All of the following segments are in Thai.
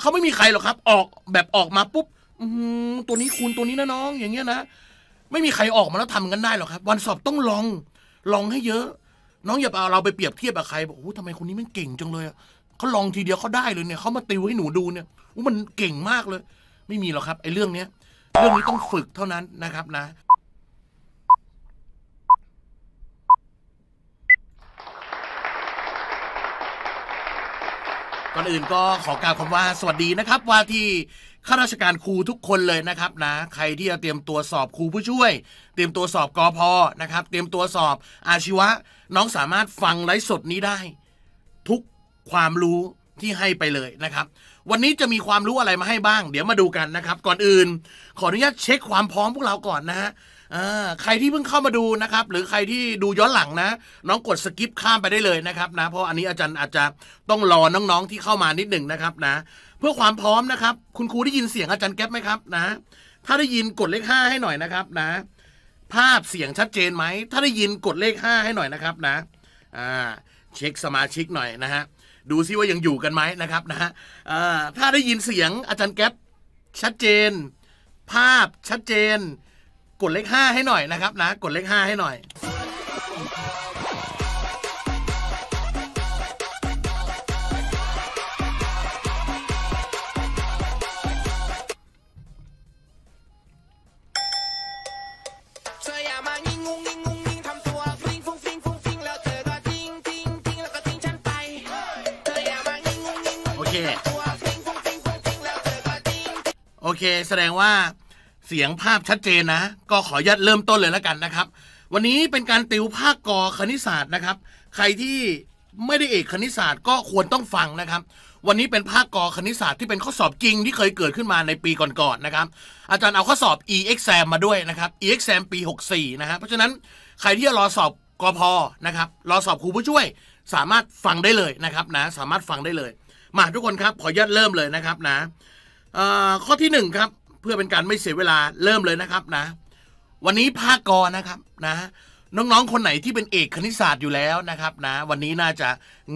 เขาไม่มีใครหรอกครับ ออกแบบออกมาปุ๊บตัวนี้คูณตัวนี้นะน้อง อย่างเงี้ยนะไม่มีใครออกมาแล้วทำกันได้หรอกครับ วันสอบต้องลองลองให้เยอะ น้องอย่าเอาเราไปเปรียบเทียบกับใครบอกโอ้ทำไมคนนี้มันเก่งจังเลยเขาลองทีเดียวเขาได้เลยเนี่ยเขามาติวให้หนูดูเนี่ย มันเก่งมากเลย ไม่มีหรอกครับ ไอ้เรื่องเนี้ยเรื่องนี้ต้องฝึกเท่านั้นนะครับนะก่อนอื่นก็ขอกล่าวคำว่าสวัสดีนะครับว่าที่ข้าราชการครูทุกคนเลยนะครับนะ ใครที่จะเตรียมตัวสอบครูผู้ช่วย เตรียมตัวสอบกอพอนะครับ เตรียมตัวสอบอาชีวะ น้องสามารถฟังไลฟ์สดนี้ได้ ทุกความรู้ที่ให้ไปเลยนะครับ วันนี้จะมีความรู้อะไรมาให้บ้างเดี๋ยวมาดูกันนะครับ ก่อนอื่น ขออนุญาตเช็คความพร้อมพวกเราก่อนนะฮะใครที่เพิ่งเข้ามาดูนะครับหรือใครที่ดูย้อนหลังนะ น้องกดสกิปข้ามไปได้เลยนะครับนะเพราะอันนี้อาจารย์อาจจะต้องรอน้องๆที่เข้ามานิดหนึ่งนะครับนะเพื่อความพร้อมนะครับคุณครูได้ยินเสียงอาจารย์แก๊ปไหมครับนะถ้าได้ยินกดเลขห้าให้หน่อยนะครับนะภาพเสียงชัดเจนไหมถ้าได้ยินกดเลขห้าให้หน่อยนะครับนะอ่าเช็คสมาชิกหน่อยนะฮะดูซิว่ายังอยู่กันไหมนะครับนะฮะถ้าได้ยินเสียงอาจารย์แก๊ปชัดเจน ภาพชัดเจนกดเลขห้าให้หน่อยนะครับนะกดเลขห้าให้หน่อยโอเคแสดงว่าเสียงภาพชัดเจนนะ ก็ขอยัดเริ่มต้นเลยแล้วกันนะครับ วันนี้เป็นการติวภาคกอคณิตศาสตร์นะครับ ใครที่ไม่ได้เอกคณิตศาสตร์ ก็ควรต้องฟังนะครับ วันนี้เป็นภาคกอคณิตศาสตร์ที่เป็นข้อสอบจริงที่เคยเกิดขึ้นมาในปีก่อนๆนนะครับ อาจารย์เอาข้อสอบ e exam มาด้วยนะครับ e exam ปี64นะฮะเพราะฉะนั้นใครที่รอสอบกอพอนะครับรอสอบครูผู้ช่วย สามารถฟังได้เลยนะครับนะสามารถฟังได้เลย มาทุกคนครับขอยัดเริ่มเลยนะครับนะข้อที่1ครับเพื่อเป็นการไม่เสียเวลาเริ่มเลยนะครับนะ วันนี้ภาคกอนะครับนะ น้องๆ คนไหนที่เป็นเอกคณิตศาสตร์อยู่แล้วนะครับนะ วันนี้น่าจะ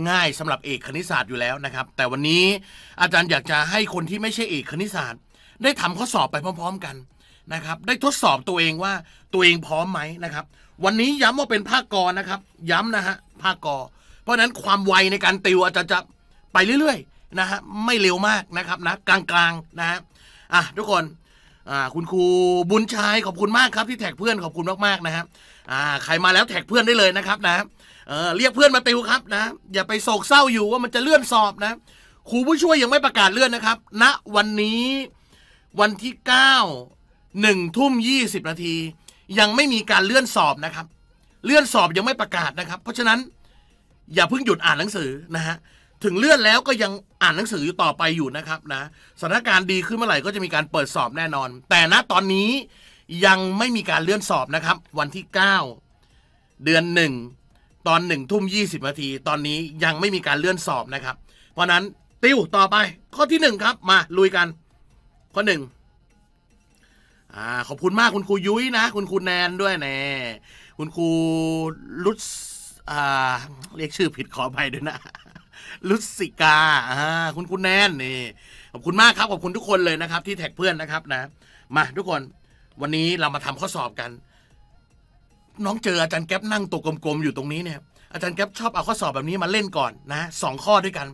ง่ายสำหรับเอกคณิตศาสตร์อยู่แล้วนะครับ แต่วันนี้อาจารย์อยากจะให้คนที่ไม่ใช่เอกคณิตศาสตร์ ได้ทำข้อสอบไปพร้อม ๆ กันนะครับ ได้ทดสอบตัวเองว่าตัวเองพร้อมไหมนะครับ วันนี้ย้ำว่าเป็นภาคกอนะครับ ย้ำนะฮะภาคกอเพราะฉะนั้นความไวในการติวอาจารย์จะไปเรื่อย ๆนะฮะไม่เร็วมากนะครับนะ กลางๆนะัะอ่ะทุกคนอ่าคุณครูบุญชายขอบคุณมากครับที่แท็กเพื่อนขอบคุณมากๆนะครับอ่าใครมาแล้วแท็กเพื่อนได้เลยนะครับนะเออเรียกเพื่อนมาติวครับนะอย่าไปโศกเศร้าอยู่ว่ามันจะเลื่อนสอบนะ ครูผู้ช่วยยังไม่ประกาศเลื่อนนะครับณนะวันนี้วันที่9งทุ่มิบนาที ยังไม่มีการเลื่อนสอบนะครับ เลื่อนสอบยังไม่ประกาศนะครับ เพราะฉะนั้น อย่าเพิ่งหยุดอ่านหนังสือนะฮะถึงเลื่อนแล้วก็ยังอ่านหนังสืออยู่ต่อไปอยู่นะครับนะสถานการณ์ดีขึ้นเมื่อไหร่ก็จะมีการเปิดสอบแน่นอน แต่ณตอนนี้ยังไม่มีการเลื่อนสอบนะครับ วันที่ 9 เดือน 1 ตอน1ทุ่ม20นาทีตอนนี้ยังไม่มีการเลื่อนสอบนะครับ เพราะนั้นติวต่อไปข้อที่1ครับมาลุยกันข้อ1อ่าขอบคุณมากคุณครูยุ้ยนะ คุณครูแนนด้วยแน่คุณครูลุดอ่าเรียกชื่อผิดขอไปด้วยนะลุสิกาอ่าคุณคุณแนนนี่ ขอบคุณมากครับขอบคุณทุกคนเลยนะครับ ที่แท็กเพื่อนนะครับนะ มาทุกคน วันนี้เรามาทำข้อสอบกัน น้องเจออาจารย์แก๊ปนั่งตัวกลมๆอยู่ตรงนี้เนี่ยอาจารย์แก๊ปชอบเอาข้อสอบแบบนี้มาเล่นก่อนนะสองข้อด้วยกัน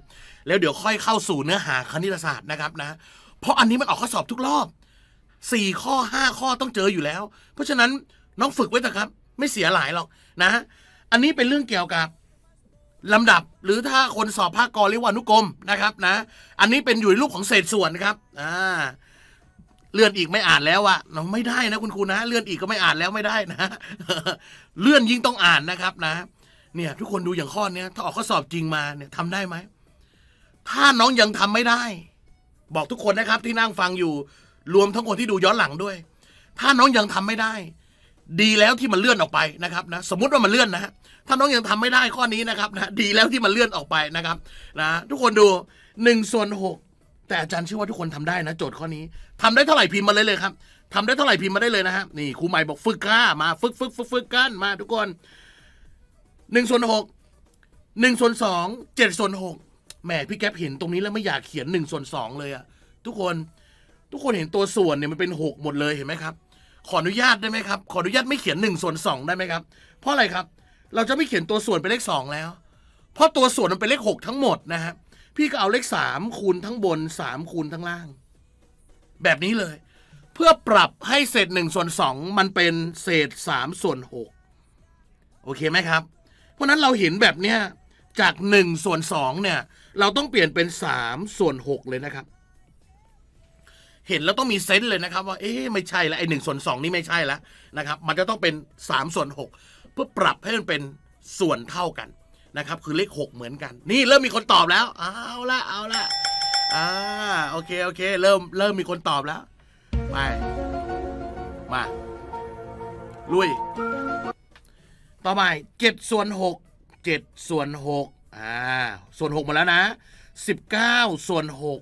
แล้วเดี๋ยวค่อยเข้าสู่เนื้อหาคณิตศาสตร์นะครับ นะ เพราะอันนี้มันออกข้อสอบทุกรอบสี่ข้อห้าข้อต้องเจออยู่แล้ว เพราะฉะนั้นน้องฝึกไว้เถอะครับ ไม่เสียหลายหรอกนะ อันนี้เป็นเรื่องเกี่ยวกับลำดับ หรือถ้าคนสอบภาคกรเรียกว่านุกรมนะครับนะอันนี้เป็นอยู่ในรูปของเศษส่วนครับอ่าเลื่อนอีกไม่อ่านแล้วอะเราไม่ได้นะคุณครูนะ เลื่อนอีกก็ไม่อ่านแล้วไม่ได้นะ เลื่อนยิ่งต้องอ่านนะครับ นะ เนี่ยทุกคนดูอย่างข้อเนี้ย ถ้าออกข้อสอบจริงมาเนี่ยทำได้ไหมถ้าน้องยังทำไม่ได้ บอกทุกคนนะครับ ที่นั่งฟังอยู่ รวมทั้งคนที่ดูย้อนหลังด้วยถ้าน้องยังทำไม่ได้ดีแล้วที่มันเลื่อนออกไปนะครับนะสมมติว่ามันเลื่อนนะถ้าน้องยังทำไม่ได้ข้อนี้นะครับนะดีแล้วที่มันเลื่อนออกไปนะครับนะทุกคนดู1ส่วน6แต่อาจารย์เชื่อว่าทุกคนทำได้นะโจทย์ข้อนี้ทำได้เท่าไหร่พิมพ์มาเลยเลยครับทำได้เท่าไหร่พิมพ์มาได้เลยนะฮะนี่ครูใหม่บอกฝึกกล้ามาฝึกฝึกฝึกฝึกกันมา ทุกคน1ส่วน6 1ส่วน2 7ส่วน6แหมพี่แก๊ปเห็นตรงนี้แล้วไม่อยากเขียน1ส่วน2เลยอะทุกคนทุกคนเห็นตัวส่วนเนี่ยมันเป็น 6 หมดเลยเห็นไหมครับขออนุญาตได้ไหมครับ ขออนุญาตไม่เขียนหนึ่งส่วนสองได้ไหมครับ เพราะอะไรครับ เราจะไม่เขียนตัวส่วนเป็นเลขสองแล้ว เพราะตัวส่วนมันเป็นเลขหกทั้งหมดนะฮะ พี่ก็เอาเลขสามคูณทั้งบนสามคูณทั้งล่าง แบบนี้เลย เพื่อปรับให้เศษหนึ่งส่วนสองมันเป็นเศษสามส่วนหกโอเคไหมครับ เพราะนั้นเราเห็นแบบเนี้ยจากหนึ่งส่วนสองเนี่ยเราต้องเปลี่ยนเป็นสามส่วนหกเลยนะครับเห็นแล้วต้องมีเซนส์เลยนะครับ ว่าเอ๊ะไม่ใช่แล้วไอ้หนึ่งส่วนสองนี่ ไม่ใช่แล้วนะครับ มันจะต้องเป็นสามส่วนหกเพื่อปรับให้มันเป็นส่วนเท่ากันนะครับ คือเลขหกเหมือนกัน นี่เริ่มมีคนตอบแล้ว เอาละเอาละอ่าโอเคโอเคเริ่มเริ่มมีคนตอบแล้วไปมาลุยต่อไปเจ็ดส่วนหกเจ็ดส่วนหกอ่าส่วนหกหมดแล้วนะสิบเก้าส่วนหก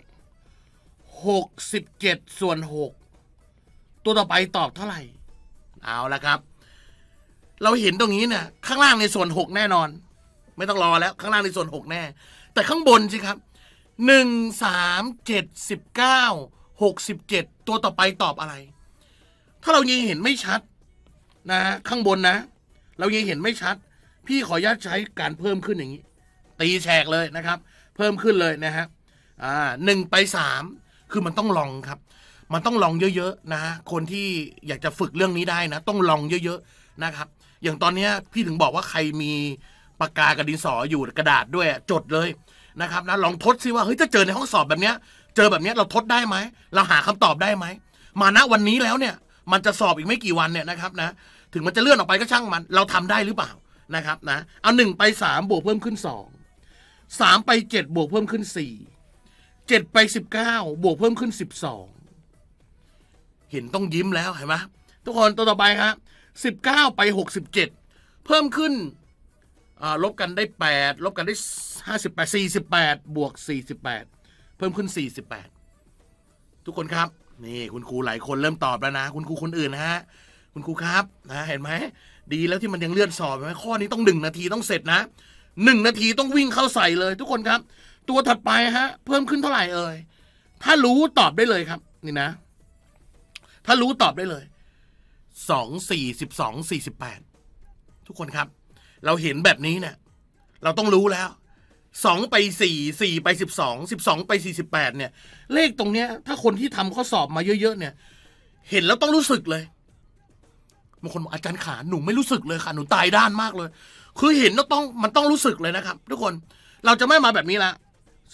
หกสิบเจ็ดส่วนหกตัวต่อไปตอบเท่าไหร่ เอาละครับ เราเห็นตรงนี้เนี่ยข้างล่างในส่วนหกแน่นอน ไม่ต้องรอแล้วข้างล่างในส่วนหกแน่ แต่ข้างบนสิครับหหนึ่งสสาามเเจ็ดิบกก้สิบเจ็ดตัวต่อไปตอบอะไร ถ้าเรายังเห็นไม่ชัดนะ ข้างบนนะ เรายังเห็นไม่ชัด พี่ขออนุญาตใช้การเพิ่มขึ้นอย่างนี้ ตีแฉกเลยนะครับ เพิ่มขึ้นเลยนะฮะอ่าหนึ่งไปสามคือมันต้องลองครับ มันต้องลองเยอะๆนะคนที่อยากจะฝึกเรื่องนี้ได้นะต้องลองเยอะๆนะครับ อย่างตอนนี้พี่ถึงบอกว่าใครมีปากกากับดินสออยู่กระดาษด้วยจดเลยนะครับนะลองทดซิว่าเฮ้ยถ้าเจอในห้องสอบแบบเนี้ยเจอแบบเนี้ยเราทดได้ไหมเราหาคำตอบได้ไหมมาณวันนี้แล้วเนี่ยมันจะสอบอีกไม่กี่วันเนี่ยนะครับนะถึงมันจะเลื่อนออกไปก็ช่างมัน เราทำได้หรือเปล่านะครับนะเอาหนึ่งไปสามบวกเพิ่มขึ้นสองสามไปเจ็ดบวกเพิ่มขึ้นสี่เจ็ดไปสิบเก้าบวกเพิ่มขึ้นสิบสองเห็นต้องยิ้มแล้วเห็นไหมทุกคนตัวต่อไปครับสิบเก้าไปหกสิบเจ็ดเพิ่มขึ้นลบกันได้แปดลบกันได้ห้าสิบแปดสี่สิบแปดบวกสี่สิบแปดเพิ่มขึ้นสี่สิบแปดทุกคนครับนี่คุณครูหลายคนเริ่มตอบแล้วนะคุณครูคนอื่นนะฮะคุณครูครับนะเห็นไหมดีแล้วที่มันยังเลื่อนสอบไหมข้อนี้ต้องหนึ่งนาทีต้องเสร็จนะหนึ่งนาทีต้องวิ่งเข้าใส่เลย ทุกคนครับตัวถัดไปฮะ เพิ่มขึ้นเท่าไหร่เอ่ยถ้ารู้ตอบได้เลยครับ นี่นะ ถ้ารู้ตอบได้เลยสองสี่สิบสองสี่สิบแปดทุกคนครับ เราเห็นแบบนี้เนี่ย เราต้องรู้แล้วสองไปสี่สี่ไปสิบสองสิบสองไปสี่สิบแปดเนี่ย เลขตรงเนี้ย ถ้าคนที่ทำข้อสอบมาเยอะๆเนี่ย เห็นแล้วต้องรู้สึกเลยบางคนบอกอาจารย์ขาหนูไม่รู้สึกเลยค่ะ หนูตายด้านมากเลย คือเห็นแล้วต้อง มันต้องรู้สึกเลยนะครับ ทุกคนเราจะไม่มาแบบนี้ละ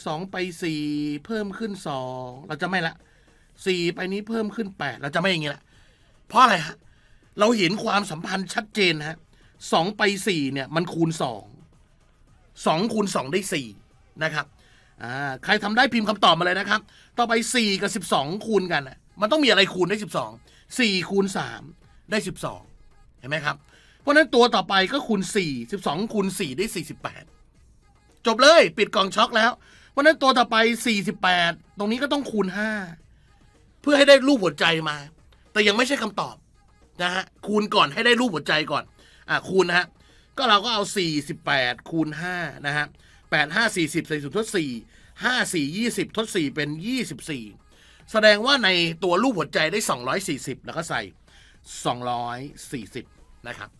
สองไปสี่เพิ่มขึ้นสองเราจะไม่ละสี่ไปนี้เพิ่มขึ้นแปดเราจะไม่อย่างนี้ละเพราะอะไรฮะเราเห็นความสัมพันธ์ชัดเจนฮะสองไปสี่เนี่ยมันคูณสองสองคูณสองได้สี่นะครับอ่าใครทำได้พิมพ์คำตอบมาเลยนะครับ ต่อไปสี่กับสิบสองคูณกัน มันต้องมีอะไรคูณได้สิบสองสี่คูณสามได้สิบสองเห็นไหมครับ เพราะนั้นตัวต่อไปก็คูณสี่สิบสองคูณสี่ได้สี่สิบแปดจบเลยปิดกล่องช็อคแล้วเพราะนั้นตัวต่อไปสสี่ิบแปดตรงนี้ก็ต้องคูณห้าเพื่อให้ได้รูปหัวใจมา แต่ยังไม่ใช่คำตอบนะฮะ คูณก่อนให้ได้รูปหัวใจก่อนอ่าคูณนะฮะ ก็เราก็เอาสสี่ิบแปดคูณห้านะฮะแปดห้าสสี่ิบสี่สิบทดสสีี่่ห้ายี่สิบทดสี่ เป็นยี่สสิบี่แสดงว่าในตัวรูปหัวใจได้สสอองร้ยี่สิบแล้วก็ใส่สสอองร้ยี่สิบนะครับ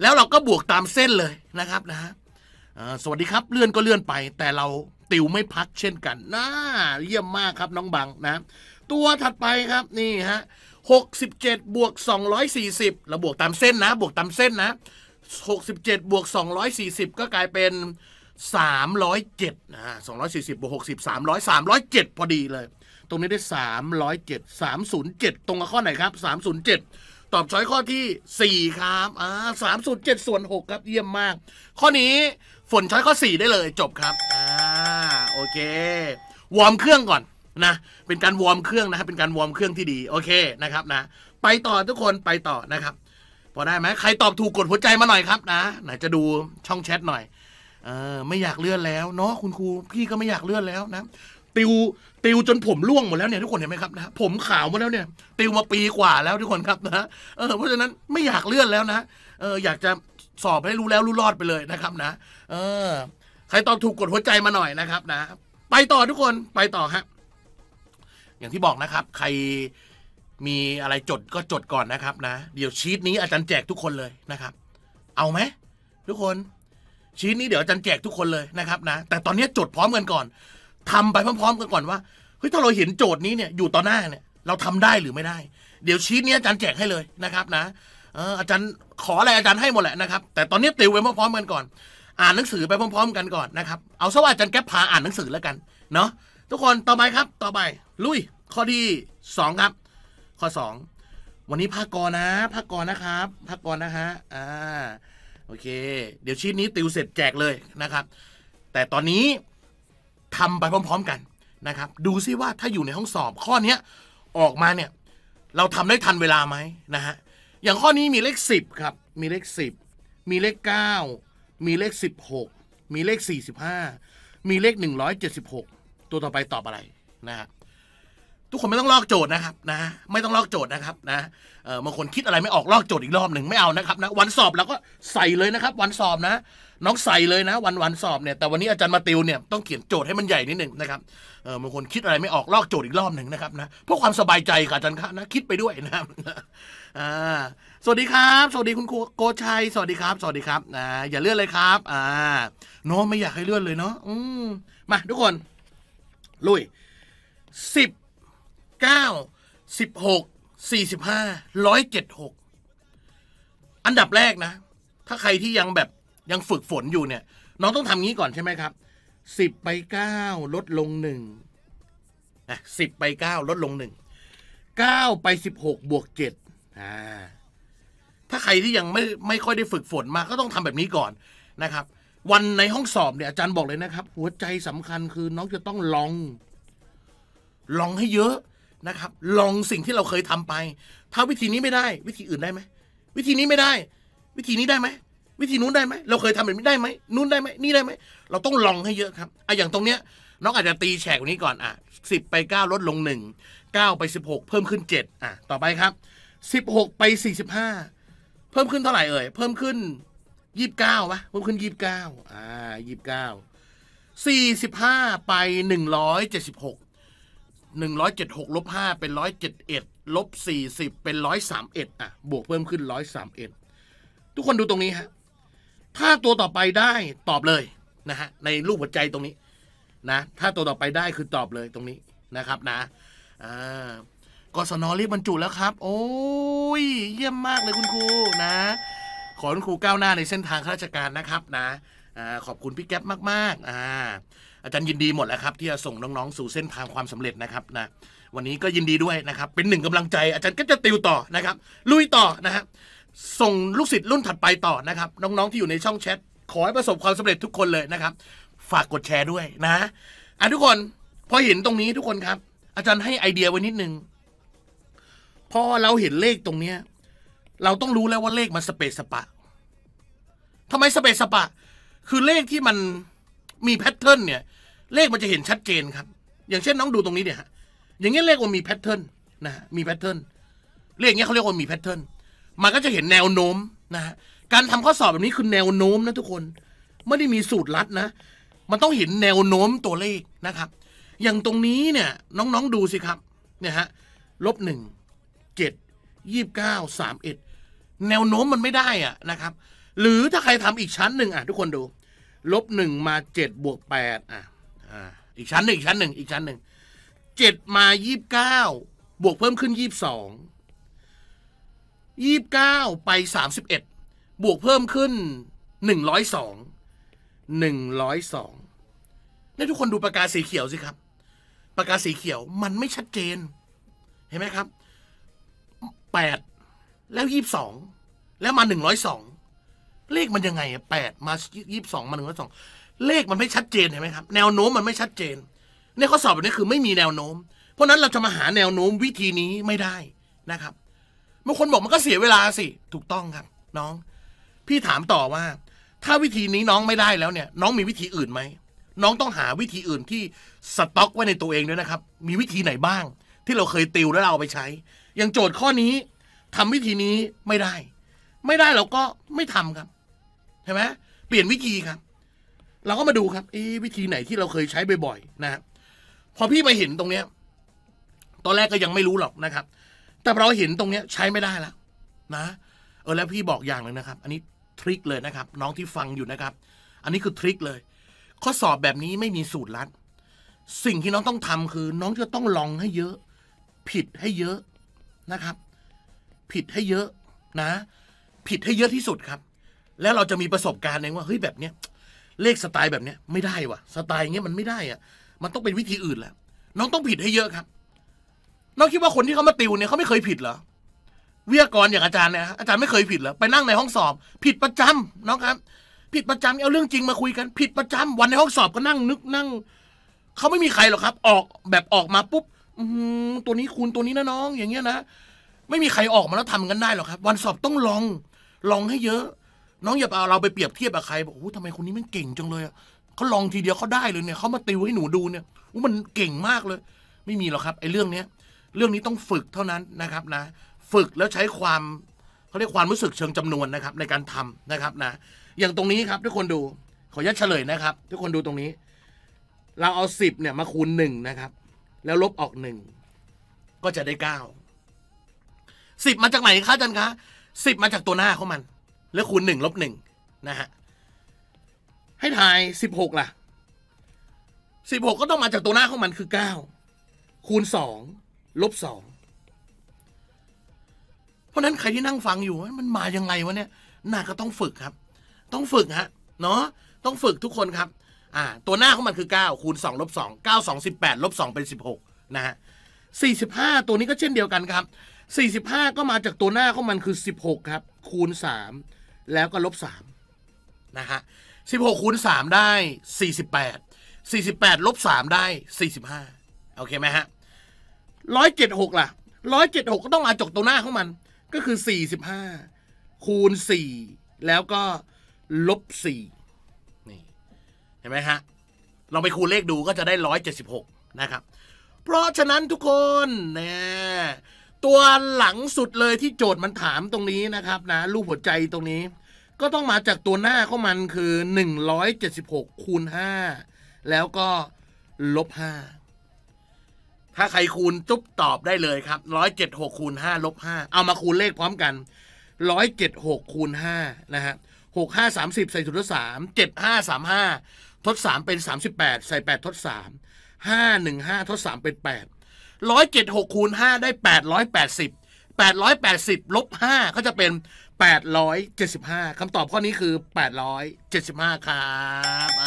แล้วเราก็บวกตามเส้นเลยนะครับนะฮะสวัสดีครับเลื่อนก็เลื่อนไป แต่เราติวไม่พักเช่นกัน น่าเยี่ยมมากครับน้องบังนะ ตัวถัดไปครับนี่ฮะ 67 บวก 240 แล้วบวกตามเส้นนะ บวกตามเส้นนะ 67 บวก 240 ก็กลายเป็น 307นะ240บวก60 300 307 พอดีเลย ตรงนี้ได้ 307 307 ตรงกับข้อไหนครับ 307 ตอบช้อยข้อที่ 4 ครับอ่า307 ส่วน6ครับเยี่ยมมาก ข้อนี้ฝนช้อยข้อ 4 ได้เลยจบครับอ่าโอเค วอร์มเครื่องก่อนนะ เป็นการวอร์มเครื่องนะครับเป็นการวอร์มเครื่องที่ดีโอเคนะครับนะ ไปต่อทุกคนไปต่อนะครับ พอได้ไหม ใครตอบถูกกดหัวใจมาหน่อยครับนะ ไหนจะดูช่องแชทหน่อยเออไม่อยากเลื่อนแล้วเนาะคุณครู พี่ก็ไม่อยากเลื่อนแล้วนะ ติว ติวจนผมร่วงหมดแล้วเนี่ยทุกคนเห็นไหมครับนะ ผมขาวหมดแล้วเนี่ย ติวมาปีกว่าแล้วทุกคนครับนะ เออ เพราะฉะนั้นไม่อยากเลื่อนแล้วนะ เออ อยากจะสอบให้รู้แล้วรู้รอดไปเลยนะครับนะ เออใครตอบถูกกดหัวใจมาหน่อยนะครับ นะ ไปต่อทุกคนไปต่อฮะอย่างที่บอกนะครับ ใครมีอะไรจดก็จดก่อนนะครับ นะ เดี๋ยวชีตนี้อาจารย์แจกทุกคนเลยนะครับ เอาไหมทุกคน ชีตนี้เดี๋ยวอาจารย์แจกทุกคนเลยนะครับนะ แต่ตอนนี้จดพร้อมกันก่อน ทำไปพร้อมๆกันก่อนว่าเฮ้ยถ้าเราเห็นโจทย์นี้เนี่ยอยู่ต่อหน้าเนี่ยเราทำได้หรือไม่ได้ เดี๋ยวชีตนี้อาจารย์แจกให้เลยนะครับ นะอาจารย์ขออะไรอาจารย์ให้หมดแหละนะครับ แต่ตอนนี้ติวไว้พร้อมกันก่อนอ่านหนังสือไปพร้อมๆ กันก่อนนะครับเอาซะว่าอาจารย์แก๊ปพาอ่านหนังสือแล้วกันเนาะทุกคนต่อไปครับต่อไปลุย ข้อที่2ครับ ข้อ 2 วันนี้ภาคก่อนนะ ภาคก่อนนะครับภาคก่อนนะฮะอ่าโอเค เดี๋ยวชีตนี้ติวเสร็จแจกเลยนะครับ แต่ตอนนี้ทำไปพร้อมๆกันนะครับดูซิว่าถ้าอยู่ในห้องสอบข้อเนี้ออกมาเนี่ยเราทำได้ทันเวลาไหมนะฮะอย่างข้อนี้มีเลข10ครับมีเลข 10 มีเลข9มีเลข16มีเลข45มีเลข176ตัวต่อไปตอบอะไรนะฮะทุกคนไม่ต้องลอกโจทย์นะครับ นะ ไม่ต้องลอกโจทย์นะครับ นะ เออบางคนคิดอะไรไม่ออกลอกโจทย์อีกรอบหนึ่งไม่เอานะครับ นะ วันสอบเราก็ใส่เลยนะครับ วันสอบนะ น้องใส่เลยนะ วันวันสอบเนี่ย แต่วันนี้อาจารย์มาติวเนี่ย ต้องเขียนโจทย์ให้มันใหญ่นิดหนึ่งนะครับ เออบางคนคิดอะไรไม่ออกลอกโจทย์อีกรอบหนึ่งนะครับ นะ เพื่อความสบายใจค่ะอาจารย์คะนะ คิดไปด้วยนะครับอ่าสวัสดีครับ สวัสดีคุณครูโกชัย สวัสดีครับสวัสดีครับอ่าอย่าเลื่อนเลยครับ อ่าเนาะไม่อยากให้เลื่อนเลยเนาะอืมมาทุกคน ลุยสิบเก้าสิบหกสี่สิบห้าร้อยเจ็ดหกอันดับแรกนะ ถ้าใครที่ยังแบบยังฝึกฝนอยู่เนี่ย น้องต้องทำงี้ก่อนใช่ไหมครับสิบไปเก้าลดลงหนึ่งะสิบไปเก้าลดลงหนึ่งเก้าไปสิบหกบวกเจ็ดอ่าถ้าใครที่ยังไม่ไม่ค่อยได้ฝึกฝนมาก็ต้องทำแบบนี้ก่อนนะครับ วันในห้องสอบเนี่ยอาจารย์บอกเลยนะครับ หัวใจสำคัญคือน้องจะต้องลอง ลองให้เยอะนะครับ ลองสิ่งที่เราเคยทำไป ถ้าวิธีนี้ไม่ได้ วิธีอื่นได้ไหมวิธีนี้ไม่ได้ วิธีนี้ได้ไหมวิธีนู้นได้ไหมเราเคยทำแบบนี้ได้ไหมนู้นได้ไหมนี่ได้ไหมเราต้องลองให้เยอะครับอ่ะอย่างตรงเนี้ยน้องอาจจะตีแฉกนี้ก่อนอ่ะสิบไปเก้าลดลงหนึ่งเก้าไปสิบหกเพิ่มขึ้นเจ็ดอ่ะต่อไปครับสิบหกไปสี่สิบห้าเพิ่มขึ้นเท่าไหร่เอ่ยเพิ่มขึ้นยี่สิบเก้าปะเพิ่มขึ้นยี่สิบเก้า อ่ายี่สิบเก้า สี่สิบห้าไปหนึ่งร้อยเจ็ดสิบหก หนึ่งร้อยเจ็ดหกลบห้าเป็นร้อยเจ็ดเอ็ด ลบสี่สิบเป็นร้อยสามเอ็ดอ่ะบวกเพิ่มขึ้นร้อยสามเอ็ดทุกคนดูตรงนี้ฮะถ้าตัวต่อไปได้ตอบเลยนะฮะในรูปหัวใจตรงนี้ นะ ถ้าตัวต่อไปได้คือตอบเลยตรงนี้นะครับ นะอ่ากศนรีบบรรจุแล้วครับ โอ้ย เยี่ยมมากเลยคุณครูนะขอคุณครูก้าวหน้าในเส้นทางข้าราชการนะครับนะขอบคุณพี่แก๊ปมาก ๆอกาอาจารย์ยินดีหมดแล้วครับที่จะส่งน้องๆสู่เส้นทางความสำเร็จนะครับนะวันนี้ก็ยินดีด้วยนะครับเป็นหนึ่งกำลังใจ อาจารย์ก็จะติวต่อนะครับลุยต่อนะฮะส่งลูกศิษย์รุ่นถัดไปต่อนะครับน้องๆที่อยู่ในช่องแชทขอให้ประสบความสำเร็จทุกคนเลยนะครับ ฝากกดแชร์ด้วยนะอ่ะทุกคนพอเห็นตรงนี้ทุกคนครับอาจารย์ให้ไอเดียไว้นิดนึงพอเราเห็นเลขตรงเนี้ยเราต้องรู้แล้วว่าเลขมันสเปซสปะ ทำไมสเปซสปะ คือเลขที่มันมีแพทเทิร์นเนี่ย เลขมันจะเห็นชัดเจนครับ อย่างเช่นน้องดูตรงนี้เนี่ยฮะอย่างเงี้ยเลขมันมีแพทเทิร์นนะฮะมีแพทเทิร์น เลขเงี้ยเขาเรียกว่ามีแพทเทิร์น มันก็จะเห็นแนวโน้มนะฮะการทำข้อสอบแบบนี้คือแนวโน้มนะทุกคน ไม่ได้มีสูตรลัดนะ มันต้องเห็นแนวโน้มตัวเลขนะครับ อย่างตรงนี้เนี่ย น้องๆดูสิครับ เนี่ยฮะลบหนึ่ง7 29 31 แนวโน้มมันไม่ได้อะนะครับ หรือถ้าใครทำอีกชั้นหนึ่งอ่ะทุกคนดู ลบหนึ่งมาเจ็ดบวกแปดอ่ะอ่าอีกชั้นหนึ่งอีกชั้นหนึ่งอีกชั้นหนึ่งเจ็ดมายี่สิบเก้าบวกเพิ่มขึ้นยี่สิบสองยี่สิบเก้าไปสามสิบเอ็ดบวกเพิ่มขึ้นหนึ่งร้อยสองหนึ่งร้อยสองนี่ทุกคนดูปากกาสีเขียวสิครับปากกาสีเขียวมันไม่ชัดเจนเห็นไหมครับแปดแล้วยี่สิบสอง แล้วมาหนึ่งร้อยสอง เลขมันยังไงอะแปดมายี่สิบสองมาหนึ่งร้อยสอง เลขมันไม่ชัดเจนเห็นไหมครับ แนวโน้มมันไม่ชัดเจน ในข้อสอบแบบนี้คือไม่มีแนวโน้ม เพราะนั้นเราจะมาหาแนวโน้มวิธีนี้ไม่ได้นะครับบางคนบอกมันก็เสียเวลาสิถูกต้องครับน้อง พี่ถามต่อว่า ถ้าวิธีนี้น้องไม่ได้แล้วเนี่ยน้องมีวิธีอื่นไหมน้องต้องหาวิธีอื่นที่สต็อกไว้ในตัวเองด้วยนะครับ มีวิธีไหนบ้าง ที่เราเคยติวแล้วเราเอาไปใช้อย่างโจทย์ข้อนี้ทำวิธีนี้ไม่ได้ ไม่ได้เราก็ไม่ทำครับใช่ไหมเปลี่ยนวิธีครับ เราก็มาดูครับเอ๊วิธีไหนที่เราเคยใช้บ่อยๆ นะพอพี่ไปเห็นตรงเนี้ย ตอนแรกก็ยังไม่รู้หรอกนะครับ แต่เราเห็นตรงเนี้ยใช้ไม่ได้แล้ว นะเออแล้วพี่บอกอย่างเลยนะครับ อันนี้ทริคเลยนะครับ น้องที่ฟังอยู่นะครับ อันนี้คือทริคเลย ข้อสอบแบบนี้ไม่มีสูตรลัดสิ่งที่น้องต้องทำคือ น้องจะต้องลองให้เยอะ ผิดให้เยอะนะครับ ผิดให้เยอะนะ ผิดให้เยอะที่สุดครับ แล้วเราจะมีประสบการณ์เองว่าเฮ้ยแบบเนี้ยเลขสไตล์แบบเนี้ยไม่ได้ว่ะ สไตล์เงี้ยมันไม่ได้อ่ะมันต้องเป็นวิธีอื่นแหละน้องต้องผิดให้เยอะครับ น้องคิดว่าคนที่เขามาติวเนี่ยเขาไม่เคยผิดเหรอวิทยากรอย่างอาจารย์เนี่ยอาจารย์ไม่เคยผิดเหรอไปนั่งในห้องสอบ ผิดประจำน้องครับ ผิดประจำเอาเรื่องจริงมาคุยกัน ผิดประจำวันในห้องสอบก็นั่งนึกนั่งเขาไม่มีใครหรอกครับ ออกแบบออกมาปุ๊บอืมตัวนี้คูณตัวนี้นะน้องอย่างเงี้ยนะไม่มีใครออกมาแล้วทำกันได้หรอกครับ วันสอบต้องลองลองให้เยอะ น้องอย่าเอาเราไปเปรียบเทียบกับใครบอกโอ้ทำไมคนนี้มันเก่งจังเลยเขาลองทีเดียวเขาได้เลยเนี่ยเขามาติวให้หนูดูเนี่ยอู้มันเก่งมากเลย ไม่มีหรอกครับไอ้เรื่องเนี้ยเรื่องนี้ต้องฝึกเท่านั้นนะครับนะ ฝึกแล้วใช้ความเขาเรียกความรู้สึกเชิงจำนวนนะครับ ในการทำนะครับนะอย่างตรงนี้ครับทุกคนดูขอยัดเฉลยนะครับทุกคนดูตรงนี้ เราเอาสิบเนี่ยมาคูณหนึ่งนะครับแล้วลบออกหนึ่งก็จะได้เก้าสิบมาจากไหนคะอาจารย์คะสิบมาจากตัวหน้าของมัน แล้วคูณหนึ่งลบหนึ่งนะฮะให้ทายสิบหกล่ะสิบหกก็ต้องมาจากตัวหน้าของมันคือเก้าคูณสองลบสองเพราะนั้นใครที่นั่งฟังอยู่ มันมายังไงวะเนี่ยหน้าก็ต้องฝึกครับ ต้องฝึกฮะเนาะต้องฝึกทุกคนครับอ่าตัวหน้าของมันคือ 9คูณ2ลบ2 9 2 18ลบ2เป็น 16นะฮะ45 ตัวนี้ก็เช่นเดียวกันครับ 45 ก็มาจากตัวหน้าของมันคือ 16 ครับคูณ3แล้วก็ลบ3นะฮะ16คูณ3ได้ 48 48ลบ3ได้ 45 โอเคไหมฮะ176 ล่ะ176 ก็ต้องมาจากตัวหน้าของมัน ก็คือ 45คูณ4แล้วก็ลบ4เห็นไหมฮะ ลองไปคูณเลขดูก็จะได้ร้อยเจ็ดสิบหกนะครับ เพราะฉะนั้นทุกคนเนี่ยตัวหลังสุดเลยที่โจทย์มันถามตรงนี้นะครับนะ รูปหัวใจตรงนี้ ก็ต้องมาจากตัวหน้าของมันคือ 176คูณ5แล้วก็ลบ 5 ถ้าใครคูณจุ๊บตอบได้เลยครับ 176คูณ5ลบ 5เอามาคูณเลขพร้อมกัน 176คูณ5นะฮะ6530ใส่ศูนลส3 7535ทดสามเป็นสามสิบแปดใส่แปดทดสาม ห้าหนึ่งห้าทดสามเป็นแปดร้อยเจ็ดหกคูณห้าได้แปดร้อยแปดสิบแปดร้อยแปดสิบลบห้าก็จะเป็นแปดร้อยเจ็ดสิบห้าคำตอบข้อนี้คือแปดร้อยเจ็ดสิบห้าครับอ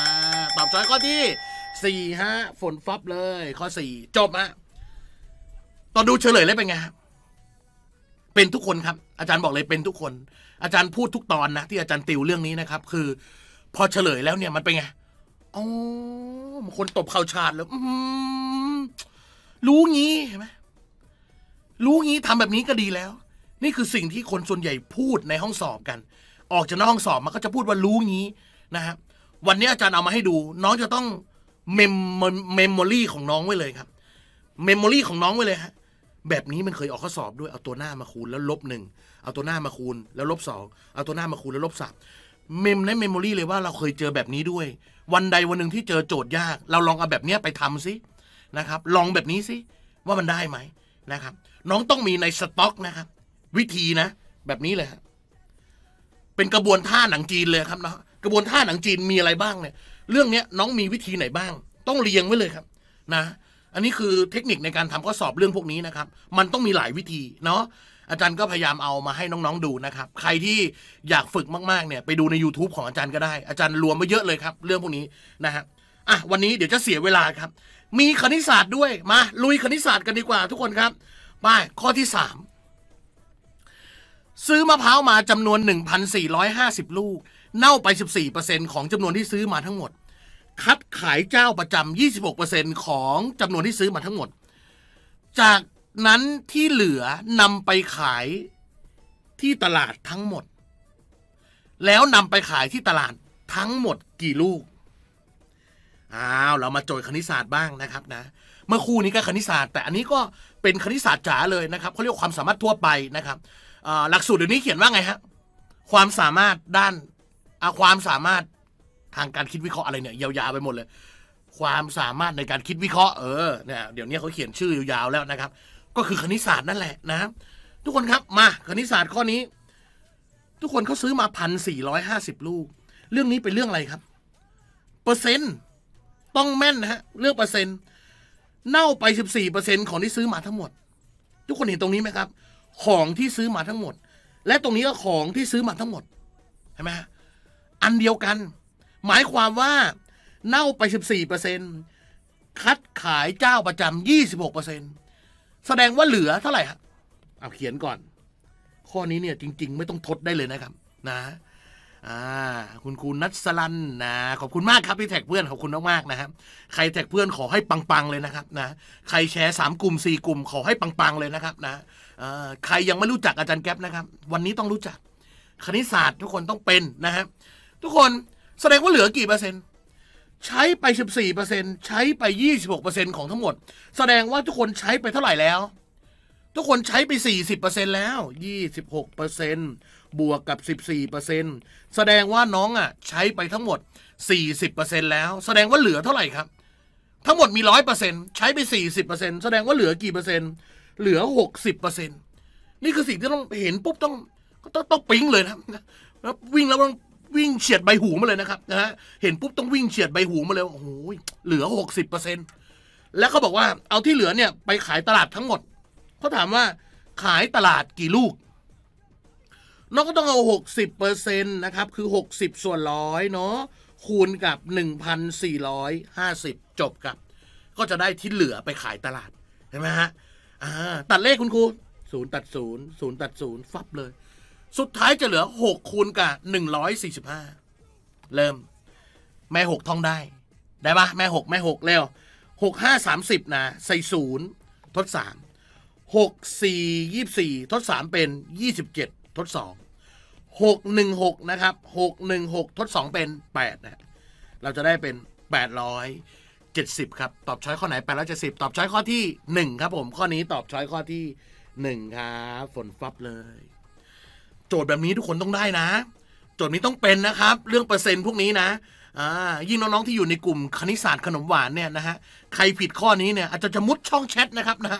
ตอบช้อยข้อที่สี่ฮะฝนฟับเลย ข้อสี่จบฮะตอนดูเฉลยแล้วเป็นไงครับเป็นทุกคนครับ อาจารย์บอกเลยเป็นทุกคน อาจารย์พูดทุกตอนนะที่อาจารย์ติวเรื่องนี้นะครับ คือ พอเฉลยแล้วเนี่ยมันเป็นไงอ๋อคนตบเข่าชาดแล้วรู้งี้เห็นไหมรู้งี้ทำแบบนี้ก็ดีแล้ว นี่คือสิ่งที่คนส่วนใหญ่พูดในห้องสอบกัน ออกจากนอกห้องสอบมันก็จะพูดว่ารู้งี้ นะครับวันนี้อาจารย์เอามาให้ดู น้องจะต้องเมมเมมโมรี่ของน้องไว้เลยครับ เมมโมรี่ของน้องไว้เลยฮะ แบบนี้มันเคยออกข้อสอบด้วยเอาตัวหน้ามาคูณแล้วลบหนึ่งเอาตัวหน้ามาคูณแล้วลบสองเอาตัวหน้ามาคูณแล้วลบสามเมมในเมมโมรีเลยว่าเราเคยเจอแบบนี้ด้วย วันใดวันหนึ่งที่เจอโจทย์ยากเราลองเอาแบบนี้ไปทำสินะครับ ลองแบบนี้สิว่ามันได้ไหมนะครับ น้องต้องมีในสต็อกนะครับ วิธีนะ แบบนี้เลยครับ เป็นกระบวนท่าหนังจีนเลยครับนะกระบวนท่าหนังจีนมีอะไรบ้างเนี่ยเรื่องเนี้ยน้องมีวิธีไหนบ้าง ต้องเรียงไว้เลยครับ นะ อันนี้คือเทคนิคในการทำข้อสอบเรื่องพวกนี้นะครับ มันต้องมีหลายวิธีเนาะอาจารย์ก็พยายามเอามาให้น้อง ๆดูนะครับ ใครที่อยากฝึกมาก ๆ เนี่ย ไปดูใน YouTube ของอาจารย์ก็ได้อาจารย์รวมไาเยอะเลยครับ เรื่องพวกนี้นะฮะอ่ะ วันนี้เดี๋ยวจะเสียเวลาครับ มีคณิตศาสตร์ด้วยมาลุยคณิตศาสตร์กันดีกว่าทุกคนครับ ไป ข้อที่สามซื้อมะพร้าวมาจำนวน 1,450 ลูก เน่าไป 14%ของจำนวนที่ซื้อมาทั้งหมด คัดขายเจ้าประจำ26%ของจำนวนที่ซื้อมาทั้งหมด จากนั้นที่เหลือนำไปขายที่ตลาดทั้งหมด แล้วนำไปขายที่ตลาดทั้งหมดกี่ลูก อ้าวเรามาโจยคณิตศาสตร์ บ้างนะครับ นะ เมื่อคู่นี้ก็คณิตศาสตร์ แต่อันนี้ก็เป็นคณิตศาสตร์จ๋าเลยนะครับเขาเรียกความสามารถทั่วไปนะครับหลักสูตรเดี๋ยวนี้เขียนว่าไงฮะความสามารถด้านความสามารถทางการคิดวิเคราะห์อะไรเนี่ย ยาวๆไปหมดเลย ความสามารถในการคิดวิเคราะห์เออเนี่ยเดี๋ยวนี้เขาเขียนชื่อยาวๆแล้วนะครับก็คือคณิตศาสตร์นั่นแหละนะทุกคนครับ มาคณิตศาสตร์ข้อนี้ ทุกคนเขาซื้อมาพันสี่ร้อยห้าสิบลูก เรื่องนี้เป็นเรื่องอะไรครับ เปอร์เซ็นต์ต้องแม่นนะฮะเรื่องเปอร์เซ็นต์เน่าไปสิบสี่เปอร์เซ็นต์ของที่ซื้อมาทั้งหมด ทุกคนเห็นตรงนี้ไหมครับ ของที่ซื้อมาทั้งหมด และตรงนี้ก็ของที่ซื้อมาทั้งหมดเห็นไหมอันเดียวกัน หมายความว่าเน่าไปสิบสี่เปอร์เซ็นต์คัดขายเจ้าประจำยี่สิบหกเปอร์เซ็นต์แสดงว่าเหลือเท่าไหร่ฮะเอาเขียนก่อน ข้อนี้เนี่ยจริง ๆไม่ต้องทดได้เลยนะครับ นะ อ่าคุณครูนัทสลันนะ ขอบคุณมากครับพี่แท็กเพื่อน ขอบคุณมากๆนะครับ ใครแท็กเพื่อนขอให้ปังๆเลยนะครับนะ ใครแชร์สามกลุ่มสี่กลุ่มขอให้ปังๆเลยนะครับนะใครยังไม่รู้จักอาจารย์แก๊ปนะครับ วันนี้ต้องรู้จัก คณิตศาสตร์ทุกคนต้องเป็นนะครับทุกคนแสดงว่าเหลือกี่เปอร์เซ็นต์ใช้ไป14%ใช้ไป26%ของทั้งหมด แสดงว่าทุกคนใช้ไปเท่าไหร่แล้ว ทุกคนใช้ไป 40%แล้ว 26%บวกกับ 14%แสดงว่าน้องอ่ะใช้ไปทั้งหมด 40%แล้วแสดงว่าเหลือเท่าไหร่ครับ ทั้งหมดมี 100%ใช้ไป 40%แสดงว่าเหลือกี่เปอร์เซ็นต์เหลือ60%นี่คือสิ่งที่ต้องเห็นปุ๊บต้องต้องต้องปิ๊งเลยนะวิ่งแล้วต้องวิ่งเฉียดใบหูมาเลยนะครับนะฮะเห็นปุ๊บต้องวิ่งเฉียดใบหูมาเลย โอ้โหเหลือหกสิบเเปอร์ซ็นแล้วเขาบอกว่าเอาที่เหลือเนี่ยไปขายตลาดทั้งหมดเขาถามว่าขายตลาดกี่ลูกน้องก็ต้องเอาหกสิบเเปอร์ซ็นตนะครับคือหกสิบส่วนร้อยเนาะคูณกับหหนนึ่่งพัสีร้้อยาสิบจบกับก็จะได้ที่เหลือไปขายตลาดเห็นไหมฮะตัดเลขคุณครูศูนย์ตัดศูนย์ศูนย์ตัดศูนย์ฟับเลยสุดท้ายจะเหลือ 6 คูณกับ 145 เริ่มแม่ 6 ท่องได้ ได้ปะแม่ 6 แม่ 6 เร็ว 6 5 30นะใส่ 0 ทด 3 6 4 24 ทด 3 เป็น 27 ทด 2 6 1 6 นะครับ 6 1 6 ทด 2 เป็น8นะเราจะได้เป็น 870 ครับ ตอบช้อยข้อไหน 870 ตอบช้อยข้อที่ 1 ครับผม ข้อนี้ตอบช้อยข้อที่ 1 ครับ ฝนฟับเลยโจทย์แบบนี้ทุกคนต้องได้นะโจทย์นี้ต้องเป็นนะครับ เรื่องเปอร์เซ็นต์พวกนี้นะยิ่งน้องๆที่อยู่ในกลุ่มคณิตศาสตร์ขนมหวานเนี่ยนะฮะใครผิดข้อนี้เนี่ย อาจจะจะมุดช่องแชทนะครับนะ